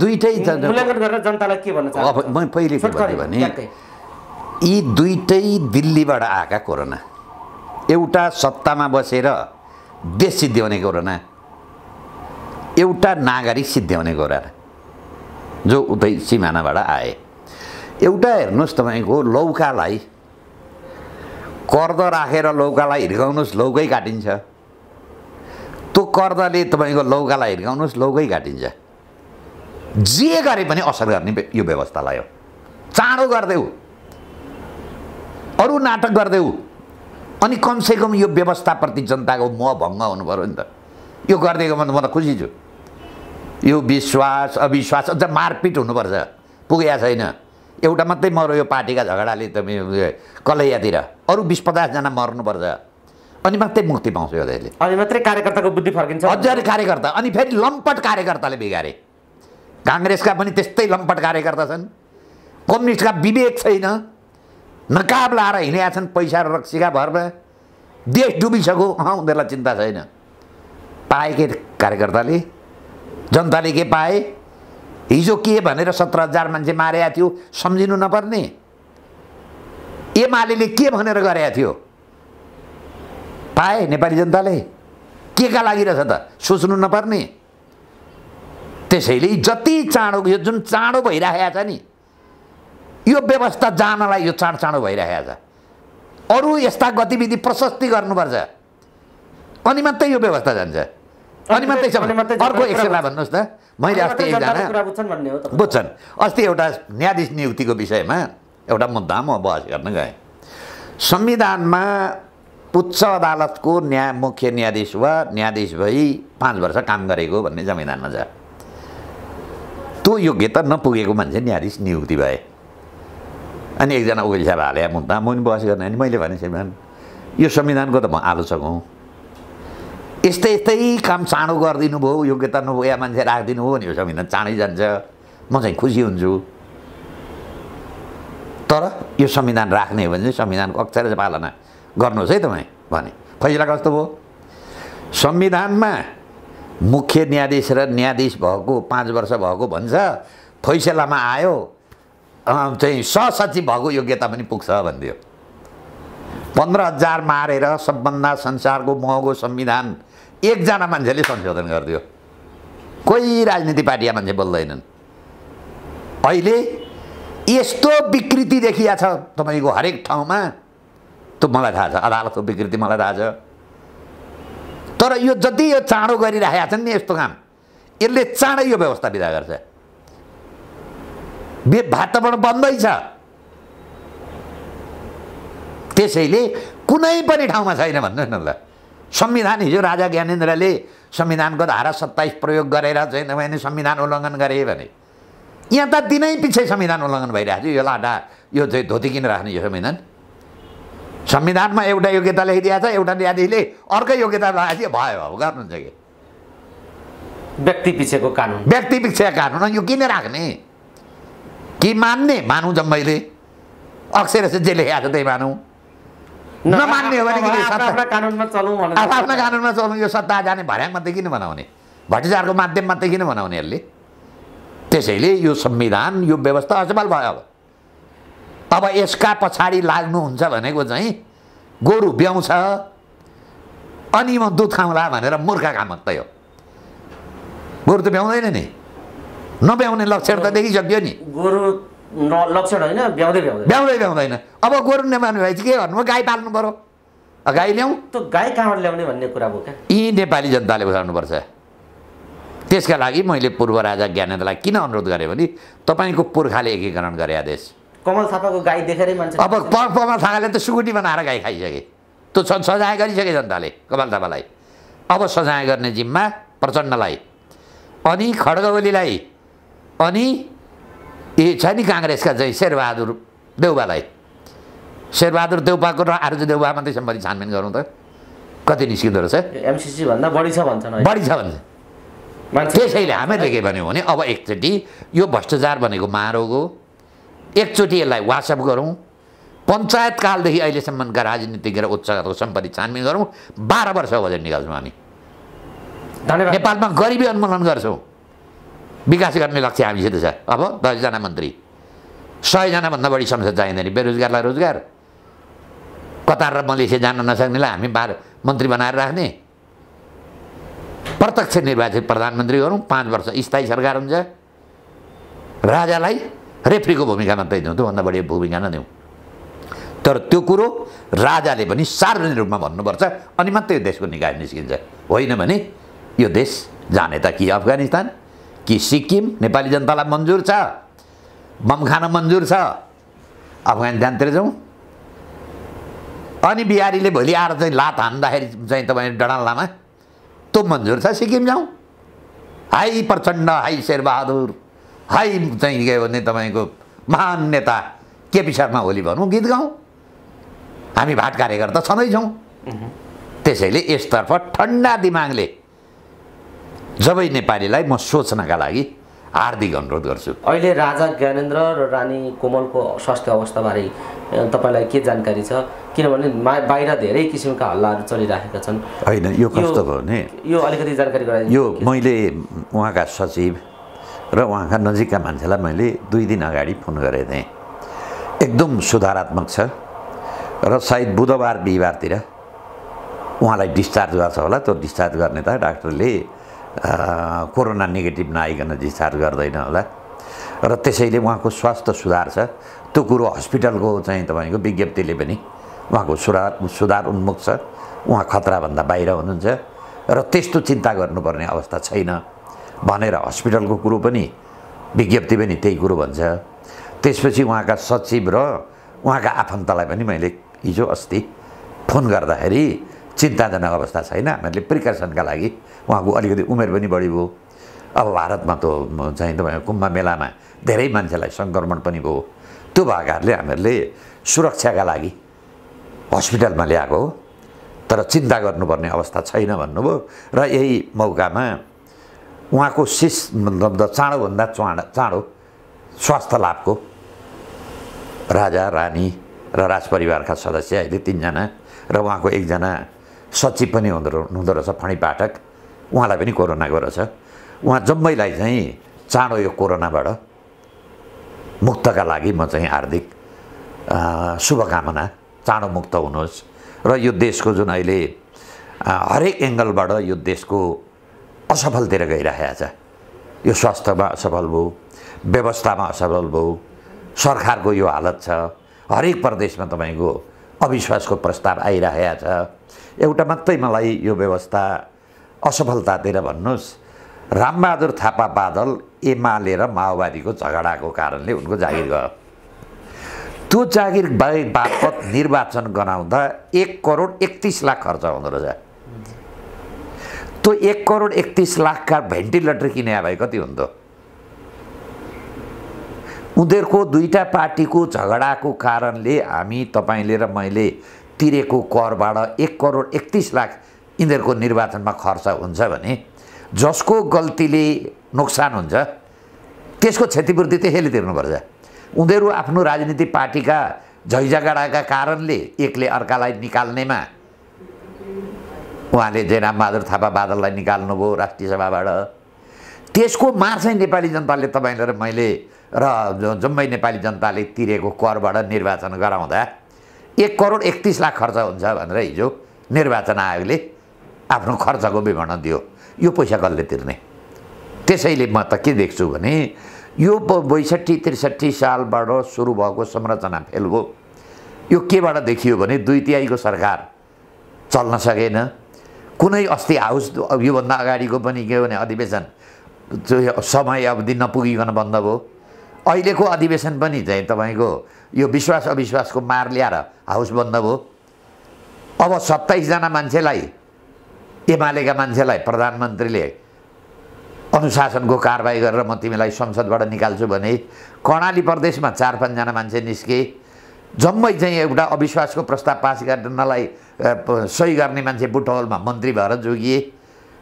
दुइटै मूल्याङ्कन गरेर जनतालाई के भन्न चाहन्छु पहिले भने यी दुइटै दिल्लीबाट आएका कोरोना एउटा सत्तामा बसेर देश सिद्ध्याउने कोरोना एउटा नागरिक सिद्ध्याउने कोरोना जो उतै सिमानाबाट आए एउटा हेर्नुहोस् तपाईँको लौकालाई कर्द राखेर लौकालाई हिर्काउनुहोस् लौकै काटिन्छ त्यो कर्दले तपाईँको लौकालाई हिर्काउनुहोस् लौकै घाटिन्छ जे गरे पनि असर गर्ने यो व्यवस्थालाई हो चाँडो गरिदेऊ अरू नाटक गरिदेऊ अनि कमसेकम यो व्यवस्थाप्रति जनताको मोह भङ्ग हुनु पऱ्यो नि त यो म त म त खुसी छु यो विश्वास अविश्वास अझ मारपिट हुनुपर्छ पुगेको छैन एउटा मात्रै मर्यो यो पार्टीका झगडाले त कलैयातिर अरू बिस पचासजना मर्नुपर्छ अनि मात्रै मुक्ति पाउँछ यो देशले अनि मात्रै कार्यकर्ताको बुद्धि फर्किन्छ हजार कार्यकर्ता अनि फेरि लम्पट कार्यकर्ताले बिगारे काङ्ग्रेसका पनि त्यस्तै लम्पट कार्यकर्ता छन् कम्युनिस्टका विवेक छैन नकाब लाएर हिँडेका छन् पैसा रक्सीका भरमा देश डुबिसक्यो अँ उनीहरूलाई चिन्ता छैन पाए के कार्यकर्ताले जनताले के पाए हिजो के भनेर सत्र हजार मान्छे मारेका थियो सम्झिनु नपर्ने एमाले के भनेर गरेका थियो पाए नेपाली जनताले के का लागिरहेछ त सोच्नु नपर्ने त्यसैले जति चाँडो यो जुन चाँडो भइरहेको छ नि यो व्यवस्था जानलाई यो चाँडो चाँडो भइरहेको छ अरू यस्ता गतिविधि प्रशस्ति गर्नुपर्छ अनि मात्रै यो व्यवस्था जान्छ अनि मात्रै छ अर्को एकछिनलाई भन्नुहोस् त मैले अस्ति एकजना बुझ्छन् अस्ति एउटा न्यायाधीश नियुक्तिको विषयमा एउटा मुद्दा म बहस गर्न गएँ संविधानमा उच्च अदालतको न्याय मुख्य न्यायाधीश वा न्यायाधीश भई पाँच वर्ष काम गरेको भन्ने संविधानमा छ त्यो योग्यता नपुगेको मान्छे न्यायाधीश नियुक्ति भए अनि एकजना उकिल साहब हाले मुद्दा पनि बहस गर्ने अनि मैले भने संविधान यो संविधानको त म आलोचक हुँ यस्तै यस्तै काम चाँडो गरिदिनु भयो योग्यता नभयो मान्छे राखिदिनु भयो नि यो संविधान चाँडै जान्छ म चाहिँ खुसी हुन्छु तर यो संविधान राख्ने हो भने चाहिँ संविधानको अक्षर पालना गर्नुहोस् है तपाईँ भने फैसला कस्तो भयो संविधानमा मुख्य न्यायाधीश र न्यायाधीश भएको पाँच वर्ष भएको भन्छ फैसलामा आयो चाहिँ सहसचिव भएको योग्यता पनि पुग्छ भनिदियो पन्ध्र हजार मारेर सबभन्दा संसारको महँगो संविधान एकजना मान्छेले संशोधन गरिदियो कोही राजनीति पार्टीका मान्छे बोल्दैनन् अहिले यस्तो विकृति देखिया छ तपाईँको हरेक ठाउँमा त्यो मलाई थाहा छ अदालतको विकृति मलाई थाहा छ तर यो जति यो चाँडो गरिराखेका छन् नि यस्तो काम यसले चाँडै यो व्यवस्था विदा गर्छ वातावरण बन्दै छ त्यसैले कुनै पनि ठाउँमा छैन भन्नुहोस् न ल संविधान हिजो राजा ज्ञानेन्द्रले संविधानको धारा सत्ताइस प्रयोग गरेर छैन भने संविधान उल्लङ्घन गरे भने यहाँ त दिनै पछि संविधान उल्लङ्घन भइरहेको छ यो लाटा यो चाहिँ धोती किन राख्ने यो संविधान संविधानमा एउटा योग्यता लेखिदिएको छ एउटा न्यायाधीशले अर्कै योग्यता लगाएपछि भयो अब गर्नुहुन्छ कि व्यक्ति पछिको कानुन व्यक्ति पछिको कानुन यो किन राख्ने कि मान्ने मानौँ जम्मैले अक्षर जे लेखेको छ त्यही मानौँ नमान्ने हो भने आफ्नो कानुनमा चलौँ यो सत्ता जाने भर्याङ मात्रै किन बनाउने भट्टिचारको माध्यम मात्रै किन बनाउने यसले त्यसैले यो संविधान यो व्यवस्था असफल भयो अब अब यसका पछाडि लाग्नुहुन्छ भनेको चाहिँ गोरु ब्याउँछ अनि म दुध खाउँला भनेर मूर्ख काम मात्रै हो गोरु त ब्याउँदैन नि नभ्याउने लक्षण त देखिसक्यो नि गोरु लक्षण होइन भ्याउँदै भ्याउँदैन अब गोरु नेपाली भएपछि के गर्नु गाई पाल्नु पऱ्यो गाई ल्याउँ त गाई कहाँबाट ल्याउने भन्ने कुरा भयो क्या यी नेपाली जनताले बुझाउनुपर्छ त्यसका लागि मैले पूर्व राजा ज्ञानेन्द्रलाई किन अनुरोध गरेँ भने तपाईँको पुर्खाले एकीकरण गरे आदेश कमल थापाको गाई देखेरै मान्छे अब कमल थापाले त सुकुटी बनाएर गाई खाइसके त्यो सजाय गरिसके जनताले कमल थापालाई अब सजाय गर्ने जिम्मा प्रचण्डलाई अनि खड्गवलीलाई अनि ए छ नि काङ्ग्रेसका चाहिँ शेरबहादुर देउबालाई शेरबहादुर देउबाको र आर्ज देउबा मात्रै सम्बन्धी छानबिन गरौँ त कति निस्किँदो रहेछ भन्दा बढी छ भन्छ बढी छ भन्छ त्यसैले हामीले के भन्यो भने अब एकचोटि यो भ्रष्टाचार भनेको मारोग हो एकचोटि यसलाई वाट्सएप गरौँ पञ्चायतकालदेखि अहिलेसम्मका राजनीतिक र उत्साहको सम्पत्ति छानबिन गरौँ बाह्र वर्ष बजेट निकाल्छौँ हामी नेपालमा गरिबी उन्मूलन गर्छौँ विकास गर्ने लक्ष्य हामीसित छ अब दसजना मन्त्री सयजनाभन्दा बढी संसद चाहिँदैन बेरोजगारलाई रोजगार कतार र मलेसिया जान नसक्नेलाई हामी बाह्र मन्त्री बनाएर राख्ने प्रत्यक्ष निर्वाचित प्रधानमन्त्री गरौँ पाँच वर्ष स्थायी सरकार हुन्छ राजालाई रेफ्रीको भूमिका मात्रै दिउँ त्योभन्दा बढी भूमिका नदिउँ तर त्यो कुरो राजाले पनि सार्वजनिक रूपमा भन्नुपर्छ अनि मात्रै यो देशको निकाय निस्किन्छ होइन भने यो देश जाने त कि अफगानिस्तान कि सिक्किम नेपाली जनतालाई मन्जुर छ बम खान मन्जुर छ अफगानिस्तानतिर जाउँ अनि बिहारीले भोलि आएर चाहिँ लात हान्दाखेरि चाहिँ तपाईँ डडाल लामा तँ मन्जुर छ सिक्किम जाउँ hi Prachanda hi Sherbahadur hi चाहिँ के भने तपाईँको महान नेता केपी शर्मा ओली भनौँ गीत गाउँ हामी भाट कार्यकर्ता छँदैछौँ त्यसैले यसतर्फ ठन्डा दिमागले जब नेपालीलाई म सोच्नका लागि हार्दिक अनुरोध गर्छु अहिले राजा ज्ञानेन्द्र र रानी कोमलको स्वास्थ्य अवस्थाबारे तपाईँलाई के जानकारी छ किनभने बाहिर धेरै किसिमका हल्लाहरू चलिराखेका छन् होइन यो कस्तो भयो भने यो अलिकति जानकारी गराइ यो मैले उहाँका सचिव र उहाँका नजिकका मान्छेलाई मैले दुई दिन अगाडि फोन गरेको थिएँ एकदम सुधारात्मक छ र सायद बुधबार बिहिबारतिर उहाँलाई डिस्चार्ज गर्छ होला त्यो डिस्चार्ज गर्ने त डाक्टरले कोरोना नेगेटिभ नआइकन डिस्चार्ज गर्दैन होला र त्यसैले उहाँको स्वास्थ्य सुधार छ त्यो कुरो हस्पिटलको चाहिँ तपाईँको विज्ञप्तिले पनि उहाँको सुधार सुधार उन्मुख छ उहाँ खतराभन्दा बाहिर हुनुहुन्छ र त्यस्तो चिन्ता गर्नुपर्ने अवस्था छैन भनेर हस्पिटलको कुरो पनि विज्ञप्ति पनि त्यही कुरो भन्छ त्यसपछि उहाँका सचिव र उहाँका आफन्तलाई पनि मैले हिजो अस्ति फोन गर्दाखेरि चिन्ताजनक अवस्था छैन हामीले प्रिकसनका लागि उहाँको अलिकति उमेर पनि बढी भयो अब भारतमा त चाहिँ तपाईँको कुम्भ मेलामा धेरै मान्छेलाई सङ्क्रमण पनि भयो त्यो भएकाहरूले हामीहरूले सुरक्षाका लागि हस्पिटलमा ल्याएको हो तर चिन्ता गर्नुपर्ने अवस्था छैन भन्नुभयो र यही मौकामा उहाँको शिष मतलब चाँडोभन्दा चाँडो चाँडो स्वास्थ्य लाभको राजा रानी र राजपरिवारका सदस्य अहिले तिनजना र उहाँको एकजना सचिव पनि हुँदो हुँदो रहेछ फणी पाठक उहाँलाई पनि कोरोना गएको रहेछ उहाँ जम्मैलाई चाहिँ चाँडो यो कोरोनाबाट मुक्तका लागि म चाहिँ हार्दिक शुभकामना चाँडो मुक्त हुनुहोस् र यो देशको जुन अहिले हरेक एङ्गलबाट यो देशको असफलतिर गइरहेको छ यो स्वास्थ्यमा असफल भयो व्यवस्थामा असफल भयो सरकारको यो हालत छ हरेक प्रदेशमा तपाईँको अविश्वासको प्रस्ताव आइरहेको छ एउटा मात्रै मलाई यो व्यवस्था असफलतातिर भन्नुहोस् रामबहादुर थापा बादल एमाले र माओवादीको झगडाको कारणले उनको जागिर गयो त्यो जागिर बापत निर्वाचन गराउँदा एक करोड एकतिस लाख खर्च हुँदो रहेछ त्यो एक करोड एकतिस लाखका भेन्टिलेटर किने भए कति हुन्थ्यो उनीहरूको दुईवटा पार्टीको झगडाको कारणले हामी तपाईँले र मैले तिरेको करबाट एक करोड एकतिस लाख यिनीहरूको निर्वाचनमा खर्च हुन्छ भने जसको गल्तीले नोक्सान हुन्छ त्यसको क्षतिपूर्ति त तिर्नुपर्छ उनीहरू आफ्नो राजनीतिक पार्टीका झैझगडाका कारणले एकले अर्कालाई निकाल्नेमा उहाँले जयरामबहादुर थापा बादललाई निकाल्नुभयो राष्ट्रिय सभाबाट त्यसको मार चाहिँ नेपाली जनताले तपाईँले र मैले र जम्मै नेपाली जनताले तिरेको करबाट निर्वाचन गराउँदा एक करोड एकतिस लाख खर्च हुन्छ भनेर हिजो निर्वाचन आयोगले आफ्नो खर्चको विवरण दियो यो पैसा कसले तिर्ने त्यसैले म त के देख्छु भने यो बैसठी त्रिसठी सालबाट सुरु भएको संरचना फेल भयो यो केबाट देखियो भने दुई तिहाईको सरकार चल्न सकेन कुनै अस्ति हाउस योभन्दा अगाडिको पनि के भने अधिवेशन समय अवधि नपुगिकन बन्द भयो अहिलेको अधिवेशन पनि चाहिँ तपाईँको यो विश्वास अविश्वासको मार ल्याएर हाउस बन्द भयो अब सत्ताइसजना मान्छेलाई एमालेका मान्छेलाई प्रधानमन्त्रीले अनुशासनको कारवाही गरेर म तिमीलाई संसदबाट निकाल्छु भने कर्णाली प्रदेशमा चार पाँचजना मान्छे निस्के जम्मै चाहिँ एउटा अविश्वासको प्रस्ताव पास गर्नलाई सही गर्ने मान्छे बुटवलमा मन्त्री भएर जोगिए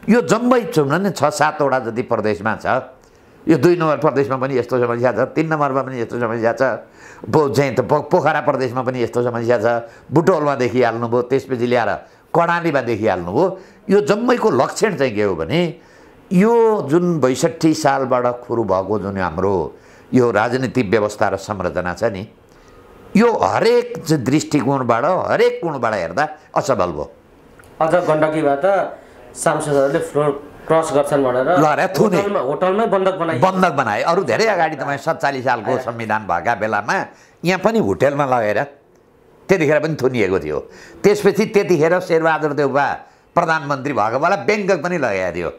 यो जम्मै चुम्न नि छ सातवटा जति प्रदेशमा छ यो दुई नम्बर प्रदेशमा पनि यस्तो समस्या छ तिन नम्बरमा पनि यस्तो समस्या छ पो चाहिँ त पोखरा प्रदेशमा पनि यस्तो समस्या छ बुटवलमा देखिहाल्नुभयो त्यसपछि ल्याएर कर्णालीमा देखिहाल्नुभयो यो जम्मैको लक्षण चाहिँ के हो भने यो जुन बैसठी सालबाट खुरु भएको जुन हाम्रो यो राजनीतिक व्यवस्था र संरचना छ नि यो हरेक दृष्टिकोणबाट हरेक कोणबाट हेर्दा असफल भयो अझ गण्डकीबाट सांसदहरूले फ्लोर क्रस गर्छन् भनेर थुने होटलमै बन्धक बनाए बन्धक बनाए अरू धेरै अगाडि तपाईँ सत्तालिस सालको संविधान भएका बेलामा यहाँ पनि होटेलमा लगेर त्यतिखेर पनि थुनिएको थियो त्यसपछि त्यतिखेर शेरबहादुर देउबा प्रधानमन्त्री भएको बेला ब्याङ्कक पनि लगेको थियो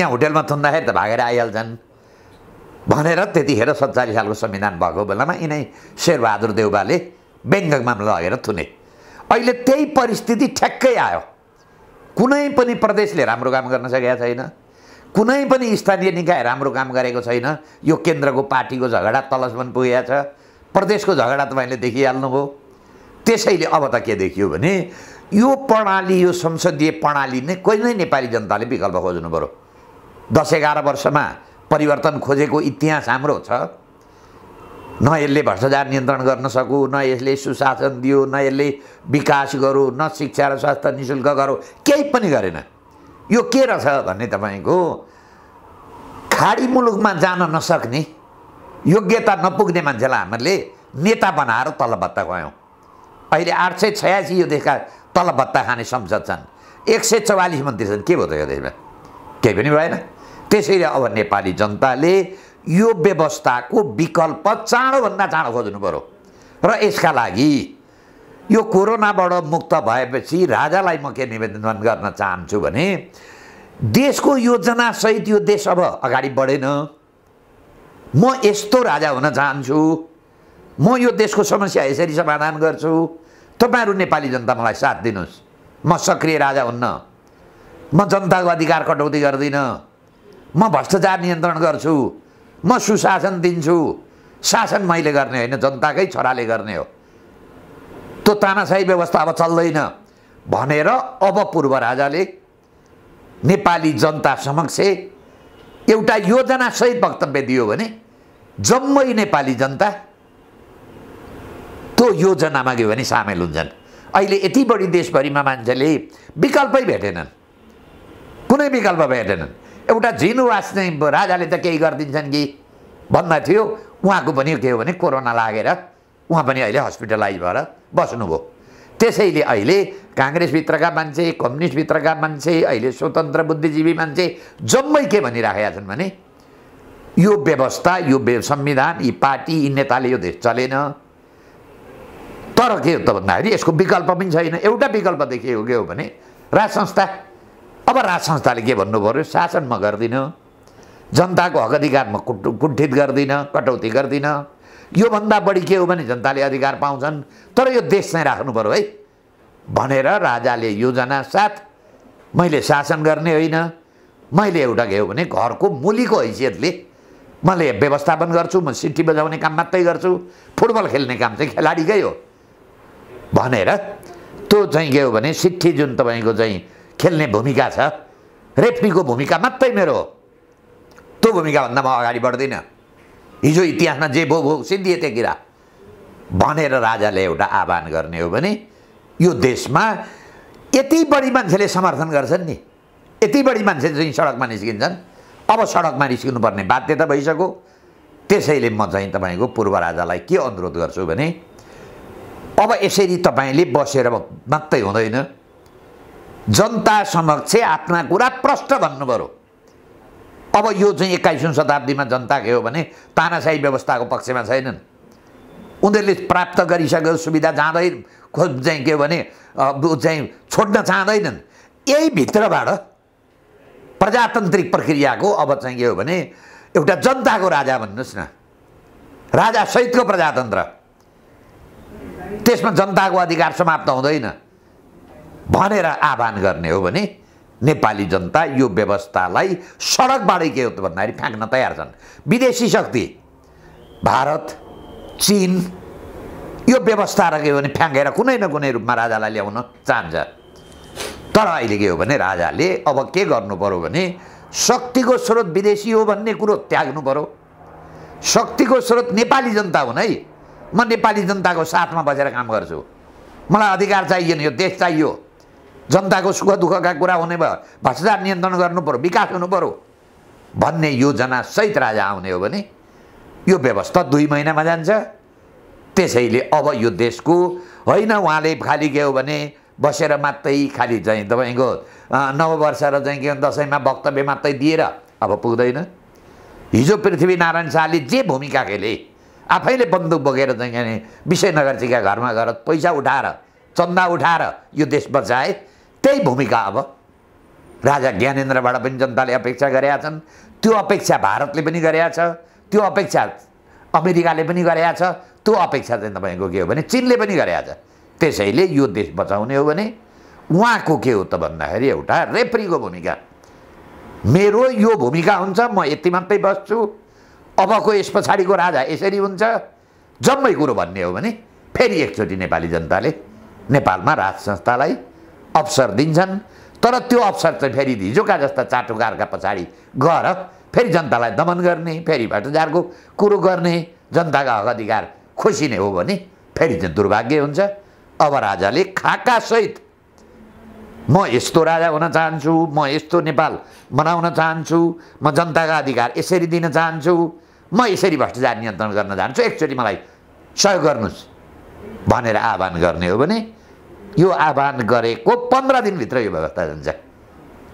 यहाँ होटेलमा थुन्दाखेरि त भागेर आइहाल्छन् भनेर त्यतिखेर सत्तालिस सालको संविधान भएको बेलामा यिनै शेरबहादुर देउबाले बेङ्गकमा लगेर थुने अहिले त्यही परिस्थिति ठ्याक्कै आयो कुनै पनि प्रदेशले राम्रो काम गर्न सकेका छैन कुनै पनि स्थानीय निकाय राम्रो काम गरेको छैन यो केन्द्रको पार्टीको झगडा तलसम्म पुगेको छ प्रदेशको झगडा तपाईँले देखिहाल्नुभयो त्यसैले अब त के देखियो भने यो प्रणाली यो संसदीय प्रणाली नै नै नेपाली जनताले विकल्प खोज्नु पऱ्यो दस एघार वर्षमा परिवर्तन खोजेको इतिहास हाम्रो छ न यसले भ्रष्टाचार नियन्त्रण गर्न सकु न यसले सुशासन दियो न यसले विकास गरौँ न शिक्षा र स्वास्थ्य नि शुल्क गरौँ केही पनि गरेन यो के रहेछ भन्ने तपाईँको खाडी मुलुकमा जान नसक्ने योग्यता नपुग्ने मान्छेलाई हामीले नेता बनाएर तलब भत्ता गयौँ अहिले आठ सय छयासी यो देशका तलब भत्ता खाने संसद छन् एक सय चौवालिस मन्त्री छन् के भयो त यो देशमा केही पनि भएन त्यसैले अब नेपाली जनताले यो व्यवस्थाको विकल्प चाँडोभन्दा चाँडो खोज्नु पऱ्यो र यसका लागि यो कोरोनाबाट मुक्त भएपछि राजालाई म के निवेदन गर्न चाहन्छु भने देशको योजनासहित यो देश अब अगाडि बढेन म यस्तो राजा हुन चाहन्छु म यो देशको समस्या यसरी समाधान गर्छु तपाईँहरू नेपाली जनता मलाई साथ दिनुहोस् म सक्रिय राजा हुन्न म जनताको अधिकार कटौती गर्दिनँ म भ्रष्टाचार नियन्त्रण गर्छु म सुशासन दिन्छु शासन मैले गर्ने होइन जनताकै छोराले गर्ने हो त्यो तानासाही व्यवस्था अब चल्दैन भनेर अब पूर्व राजाले नेपाली जनता समक्ष एउटा योजना योजनासहित वक्तव्य दियो भने जम्मै नेपाली जनता त्यो योजनामा गयो भने सामेल हुन्छन् अहिले यति बढी देशभरिमा मान्छेले विकल्पै भेटेनन् कुनै विकल्प भेटेनन् एउटा झिनो चाहिँ राजाले त केही गरिदिन्छन् कि भन्दा थियो उहाँको पनि के हो भने कोरोना लागेर उहाँ पनि अहिले हस्पिटलाइज भएर बस्नुभयो त्यसैले अहिले काङ्ग्रेसभित्रका मान्छे कम्युनिस्टभित्रका मान्छे अहिले स्वतन्त्र बुद्धिजीवी मान्छे जम्मै के भनिराखेका छन् भने यो व्यवस्था यो संविधान यी पार्टी यी नेताले यो देश चलेन तर के हो त भन्दाखेरि यसको विकल्प पनि छैन एउटा विकल्प देखिएको के हो भने राज संस्था अब राज संस्थाले के भन्नु पऱ्यो शासन म गर्दिनँ जनताको हक अधिकारमा कुट कुण्ठित गर्दिनँ कटौती गर्दिनँ योभन्दा बढी के हो भने जनताले अधिकार पाउँछन् तर यो देश चाहिँ राख्नु पऱ्यो है भनेर राजाले योजना साथ मैले शासन गर्ने होइन मैले एउटा के हो भने घरको मुलीको हैसियतले मैले व्यवस्थापन गर्छु म सिटी बजाउने काम मात्रै गर्छु फुटबल खेल्ने काम चाहिँ खेलाडीकै हो भनेर त्यो चाहिँ के हो भने सिट्ठी जुन तपाईँको चाहिँ खेल्ने भूमिका छ रेफ्रीको भूमिका मात्रै मेरो हो त्यो भूमिकाभन्दा म अगाडि बढ्दिनँ हिजो इतिहासमा जे भो भो सिद्धिए त्यो किरा भनेर राजाले एउटा आह्वान गर्ने हो भने यो देशमा यति बढी मान्छेले समर्थन गर्छन् नि यति बढी मान्छे चाहिँ सडकमा निस्किन्छन् अब सडकमा निस्किनुपर्ने बाध्यता भइसक्यो त्यसैले म चाहिँ तपाईँको पूर्व राजालाई के अनुरोध गर्छु भने अब यसरी तपाईँले बसेर मात्रै हुँदैन जनता समक्ष आफ्ना कुरा प्रष्ट भन्नु पऱ्यो अब यो चाहिँ एक्काइसौँ शताब्दीमा जनता के हो भने तानासाही व्यवस्थाको पक्षमा छैनन् उनीहरूले प्राप्त गरिसकेको सुविधा जाँदै खोज चाहिँ के हो भने चाहिँ छोड्न चाहँदैनन् यही भित्रबाट प्रजातान्त्रिक प्रक्रियाको अब चाहिँ के हो भने एउटा जनताको राजा भन्नुहोस् न राजासहितको प्रजातन्त्र त्यसमा जनताको अधिकार समाप्त हुँदैन भनेर आह्वान गर्ने हो भने नेपाली जनता यो व्यवस्थालाई सडकबाटै के हो त भन्दाखेरि फ्याँक्न तयार छन् विदेशी शक्ति भारत चिन यो व्यवस्था र के हो भने फ्याँकेर कुनै न कुनै रूपमा राजालाई ल्याउन चाहन्छ तर अहिले के हो भने राजाले अब के गर्नु पऱ्यो भने शक्तिको स्रोत विदेशी हो भन्ने कुरो त्याग्नु पऱ्यो शक्तिको स्रोत नेपाली जनता हुन् है म नेपाली जनताको साथमा बसेर काम गर्छु मलाई अधिकार चाहिएन यो देश चाहियो जनताको सुख दुःखका कुरा हुने भयो भ्रष्टाचार नियन्त्रण गर्नु पऱ्यो विकास हुनु पऱ्यो भन्ने सहित राजा आउने हो भने यो व्यवस्था दुई महिनामा जान्छ त्यसैले अब यो देशको होइन उहाँले खालि के हो भने बसेर मात्रै खालि चाहिँ तपाईँको वर्ष र चाहिँ के दसैँमा वक्तव्य मात्रै दिएर अब पुग्दैन हिजो पृथ्वीनारायण शाहले जे भूमिका खेले आफैले बन्दुक बोकेर चाहिँ विषयनगरजीका घरमा गएर पैसा उठाएर चन्दा उठाएर यो देश बचाए त्यही भूमिका अब राजा ज्ञानेन्द्रबाट पनि जनताले अपेक्षा गरेका छन् त्यो अपेक्षा भारतले पनि गरेका छ त्यो अपेक्षा अमेरिकाले पनि गरेका छ त्यो अपेक्षा चाहिँ तपाईँको के हो भने चिनले पनि गरेका छ त्यसैले यो देश बचाउने हो भने उहाँको के हो त भन्दाखेरि एउटा रेफ्रीको भूमिका मेरो यो भूमिका हुन्छ म यति मात्रै बस्छु अबको यस पछाडिको राजा यसरी हुन्छ जम्मै कुरो भन्ने हो भने फेरि एकचोटि नेपाली जनताले नेपालमा राज संस्थालाई अवसर दिन्छन् तर त्यो अवसर चाहिँ फेरि हिजोका जस्ता चाटोकारका पछाडि गएर फेरि जनतालाई दमन गर्ने फेरि भ्रष्टाचारको कुरो गर्ने जनताका हक अधिकार खोसिने हो भने फेरि चाहिँ दुर्भाग्य हुन्छ अब राजाले खाकासहित म यस्तो राजा हुन चाहन्छु म यस्तो नेपाल बनाउन चाहन्छु म जनताका अधिकार यसरी दिन चाहन्छु म यसरी भ्रष्टाचार नियन्त्रण गर्न चाहन्छु एकचोटि मलाई सहयोग गर्नुहोस् भनेर आह्वान गर्ने हो भने यो आह्वान गरेको पन्ध्र दिनभित्र यो व्यवस्था जान्छ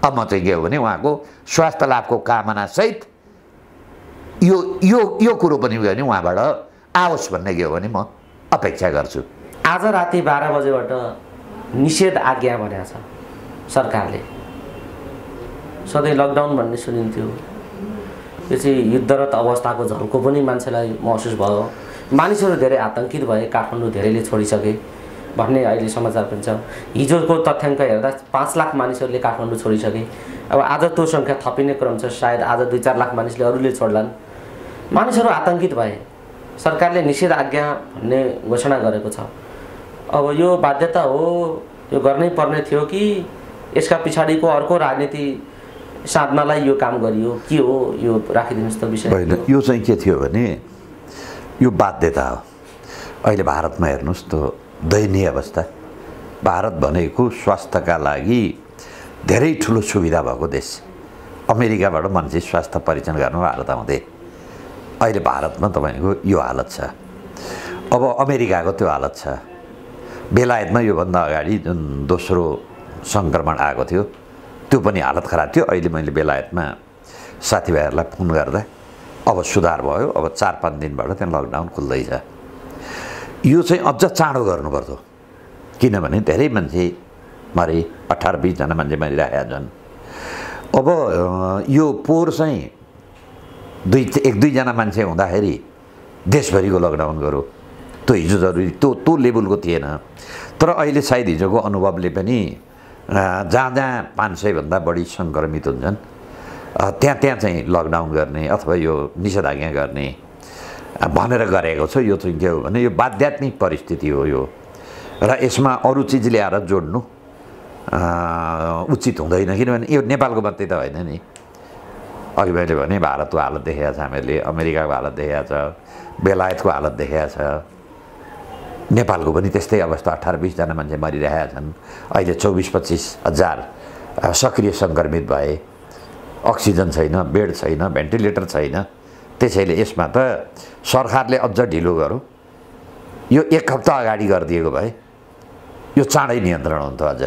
अब म चाहिँ के हो भने उहाँको स्वास्थ्य लाभको कामनासहित यो यो यो कुरो पनि गयो भने उहाँबाट आओस् भन्ने के हो भने म अपेक्षा गर्छु आज राति बाह्र बजेबाट निषेध आज्ञा भनेको छ सरकारले सधैँ लकडाउन भन्ने सुनिन्थ्यो यो चाहिँ युद्धरत अवस्थाको झल्को पनि मान्छेलाई महसुस भयो मानिसहरू धेरै आतङ्कित भए काठमाडौँ धेरैले छोडिसके भन्ने अहिले समाचार पनि छ हिजोको तथ्याङ्क हेर्दा पाँच लाख मानिसहरूले काठमाडौँ छोडिसके अब आज त्यो सङ्ख्या थपिने क्रम छ सायद आज दुई चार लाख मानिसले अरूले छोड्लान् मानिसहरू आतङ्कित भए सरकारले निषेध आज्ञा भन्ने घोषणा गरेको छ अब यो बाध्यता हो यो गर्नै पर्ने थियो कि यसका पछाडिको अर्को राजनीति साधनालाई यो काम गरियो के हो यो राखिदिनुहोस् त विषय होइन यो चाहिँ के थियो भने यो बाध्यता हो अहिले भारतमा हेर्नुहोस् त दयनीय अवस्था भारत भनेको स्वास्थ्यका लागि धेरै ठुलो सुविधा भएको देश अमेरिकाबाट मान्छे स्वास्थ्य परीक्षण गर्न भारत आउँथे अहिले भारतमा तपाईँको यो हालत छ अब अमेरिकाको त्यो हालत छ बेलायतमा योभन्दा अगाडि जुन दोस्रो सङ्क्रमण आएको थियो त्यो पनि हालत खराब थियो अहिले मैले बेलायतमा साथीभाइहरूलाई फोन गर्दा अब सुधार भयो अब चार पाँच दिनबाट त्यहाँ लकडाउन खुल्दैछ यो चाहिँ अझ चाँडो गर्नुपर्छ किनभने धेरै मान्छे मरे अठार बिसजना मान्छे मरिरहेका छन् अब यो पोहोर चाहिँ दुई एक दुईजना मान्छे हुँदाखेरि देशभरिको लकडाउन गरौँ त्यो हिजो जरुरी त्यो त्यो लेभलको थिएन तर अहिले सायद हिजोको अनुभवले पनि जहाँ जहाँ पाँच सयभन्दा बढी सङ्क्रमित हुन्छन् त्यहाँ त्यहाँ चाहिँ लकडाउन गर्ने अथवा यो निषेधाज्ञा गर्ने भनेर गरेको छ यो चाहिँ के हो भने यो बाध्यात्मिक परिस्थिति हो यो र यसमा अरू चिज ल्याएर जोड्नु उचित हुँदैन किनभने यो नेपालको मात्रै त होइन नि अघि मैले भने भारतको हालत देखाएको छ हामीहरूले अमेरिकाको हालत देखाएको छ बेलायतको हालत देखाएको छ नेपालको पनि त्यस्तै अवस्था अठार बिसजना मान्छे मरिरहेका छन् अहिले चौबिस पच्चिस हजार सक्रिय सङ्क्रमित भए अक्सिजन छैन बेड छैन भेन्टिलेटर छैन त्यसैले यसमा त सरकारले अझ ढिलो गरौँ यो एक हप्ता अगाडि गरिदिएको भए यो चाँडै नियन्त्रण हुन्थ्यो अझ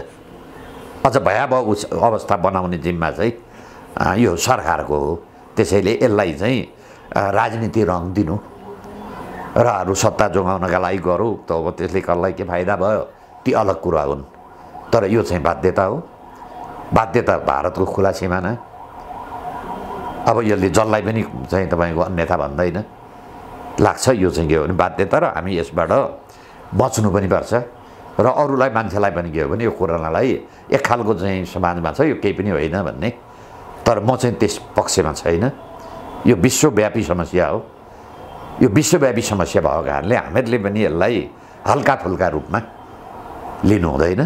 अझ भयावह अवस्था बनाउने जिम्मा चाहिँ यो सरकारको हो त्यसैले यसलाई चाहिँ राजनीति रङ दिनु र अरू सत्ता जोगाउनका लागि गरौँ त अब त्यसले कसलाई के फाइदा भयो ती अलग कुरा हुन् तर यो चाहिँ बाध्यता हो बाध्यता भारतको खुला सिमाना अब यसले जसलाई पनि चाहिँ तपाईँको अन्यथा भन्दैन लाग्छ यो चाहिँ के हो भने बाध्यता र हामी यसबाट बच्नु पनि पर्छ र अरूलाई मान्छेलाई पनि के हो भने यो कोरोनालाई एक खालको चाहिँ समाजमा छ यो केही पनि होइन भन्ने तर म चाहिँ त्यस पक्षमा छैन यो विश्वव्यापी समस्या हो यो विश्वव्यापी समस्या भएको कारणले हामीहरूले पनि यसलाई हल्का फुल्का रूपमा लिनु हुँदैन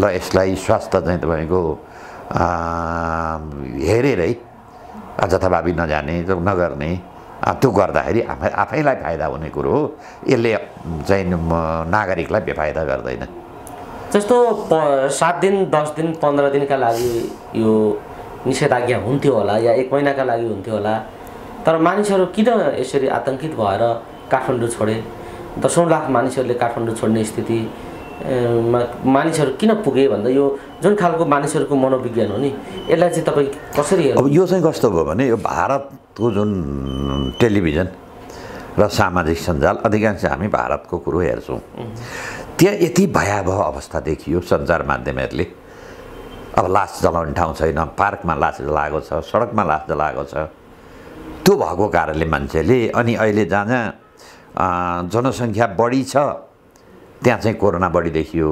र यसलाई स्वास्थ्य चाहिँ तपाईँको हेरेरै जथाभावी नजाने नगर्ने त्यो गर्दाखेरि आफै आफैलाई फाइदा हुने कुरो हो यसले चाहिँ नागरिकलाई बेफाइदा गर्दैन जस्तो प सात दिन दस दिन पन्ध्र दिनका लागि यो निषेधाज्ञा हुन्थ्यो होला या एक महिनाका लागि हुन्थ्यो होला तर मानिसहरू किन यसरी आतङ्कित भएर काठमाडौँ छोडे दसौँ लाख मानिसहरूले काठमाडौँ छोड्ने स्थिति मानिसहरू किन पुगे भन्दा यो जुन खालको मानिसहरूको मनोविज्ञान हो नि यसलाई चाहिँ तपाईँ कसरी अब यो चाहिँ कस्तो भयो भने यो भारत भारतको जुन टेलिभिजन र सामाजिक सञ्जाल अधिकांश हामी भारतको कुरो हेर्छौँ त्यहाँ यति भयावह अवस्था देखियो सञ्चार माध्यमहरूले अब लास जलाउने ठाउँ छैन पार्कमा लास जलाएको छ सडकमा लास जलाएको छ त्यो भएको कारणले मान्छेले अनि अहिले जहाँ जहाँ जनसङ्ख्या बढी छ त्यहाँ चाहिँ कोरोना बढी देखियो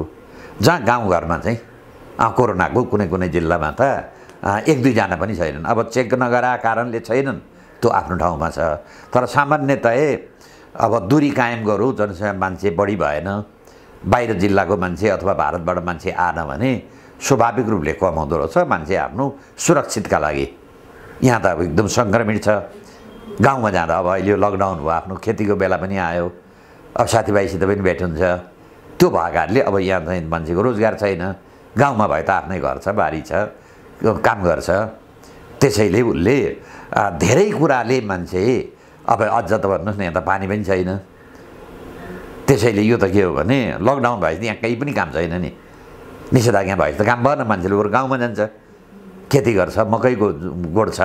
जहाँ गाउँघरमा चाहिँ कोरोनाको कुनै कुनै जिल्लामा त एक दुईजना पनि छैनन् अब चेक नगराएको कारणले छैनन् त्यो आफ्नो ठाउँमा छ तर सामान्यतया अब दुरी कायम गरौँ जनसङ्ख्या मान्छे बढी भएन बाहिर जिल्लाको मान्छे अथवा भारतबाट मान्छे आएन भने स्वाभाविक रूपले कमाउँदो रहेछ मान्छे आफ्नो सुरक्षितका लागि यहाँ त अब एकदम सङ्क्रमित छ गाउँमा जाँदा अब अहिले लकडाउन भयो आफ्नो खेतीको बेला पनि आयो अब साथीभाइसित पनि भेट हुन्छ त्यो भएकाहरूले अब यहाँ चाहिँ मान्छेको रोजगार छैन गाउँमा भए त आफ्नै घर छ बारी छ काम गर्छ त्यसैले उसले धेरै कुराले मान्छे अब अझ त भन्नुहोस् न यहाँ त पानी पनि छैन त्यसैले यो त के हो भने लकडाउन भएपछि यहाँ केही पनि काम छैन नि निषेधाज्ञा भएपछि त काम भएन मान्छेले बरु गाउँमा जान्छ खेती गर्छ मकैको गोड्छ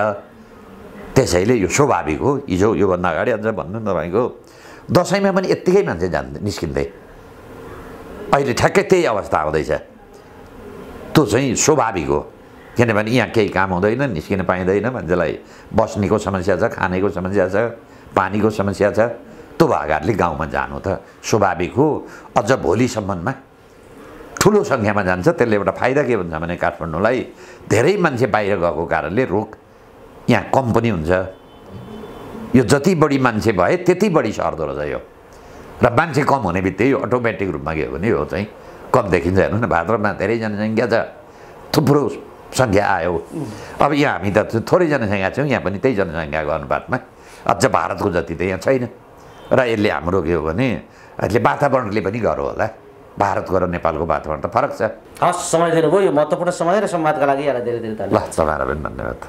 त्यसैले यो स्वाभाविक हो हिजो योभन्दा अगाडि अझ भन्नु तपाईँको दसैँमा पनि यत्तिकै मान्छे जान् निस्किँदै अहिले ठ्याक्कै त्यही अवस्था आउँदैछ त्यो चाहिँ स्वाभाविक हो किनभने यहाँ केही काम हुँदैन निस्किन पाइँदैन मान्छेलाई बस्नेको समस्या छ खानेको समस्या छ पानीको समस्या छ त्यो भागहरूले गाउँमा जानु त स्वाभाविक हो अझ भोलिसम्ममा ठुलो सङ्ख्यामा जान्छ त्यसले एउटा फाइदा के हुन्छ भने काठमाडौँलाई धेरै मान्छे बाहिर गएको कारणले रोग यहाँ कम पनि हुन्छ यो जति बढी मान्छे भए त्यति बढी सर्दो रहेछ यो र मान्छे कम हुने बित्तिकै अटोमेटिक रूपमा के हो भने यो चाहिँ कम देखिन्छ हेर्नु न भारतमा धेरै जनसङ्ख्या छ थुप्रो सङ्ख्या आयो अब यहाँ हामी त थोरै जनसङ्ख्या छौँ यहाँ पनि त्यही जनसङ्ख्याको अनुपातमा अझ भारतको जति त यहाँ छैन र यसले हाम्रो के हो भने यसले वातावरणले पनि गर होला भारतको र नेपालको वातावरण त फरक छ हस् समय दिनुभयो यो महत्त्वपूर्ण समय र संवादका लागि यहाँलाई धेरै धेरै धन्यवाद ल तपाईँलाई पनि धन्यवाद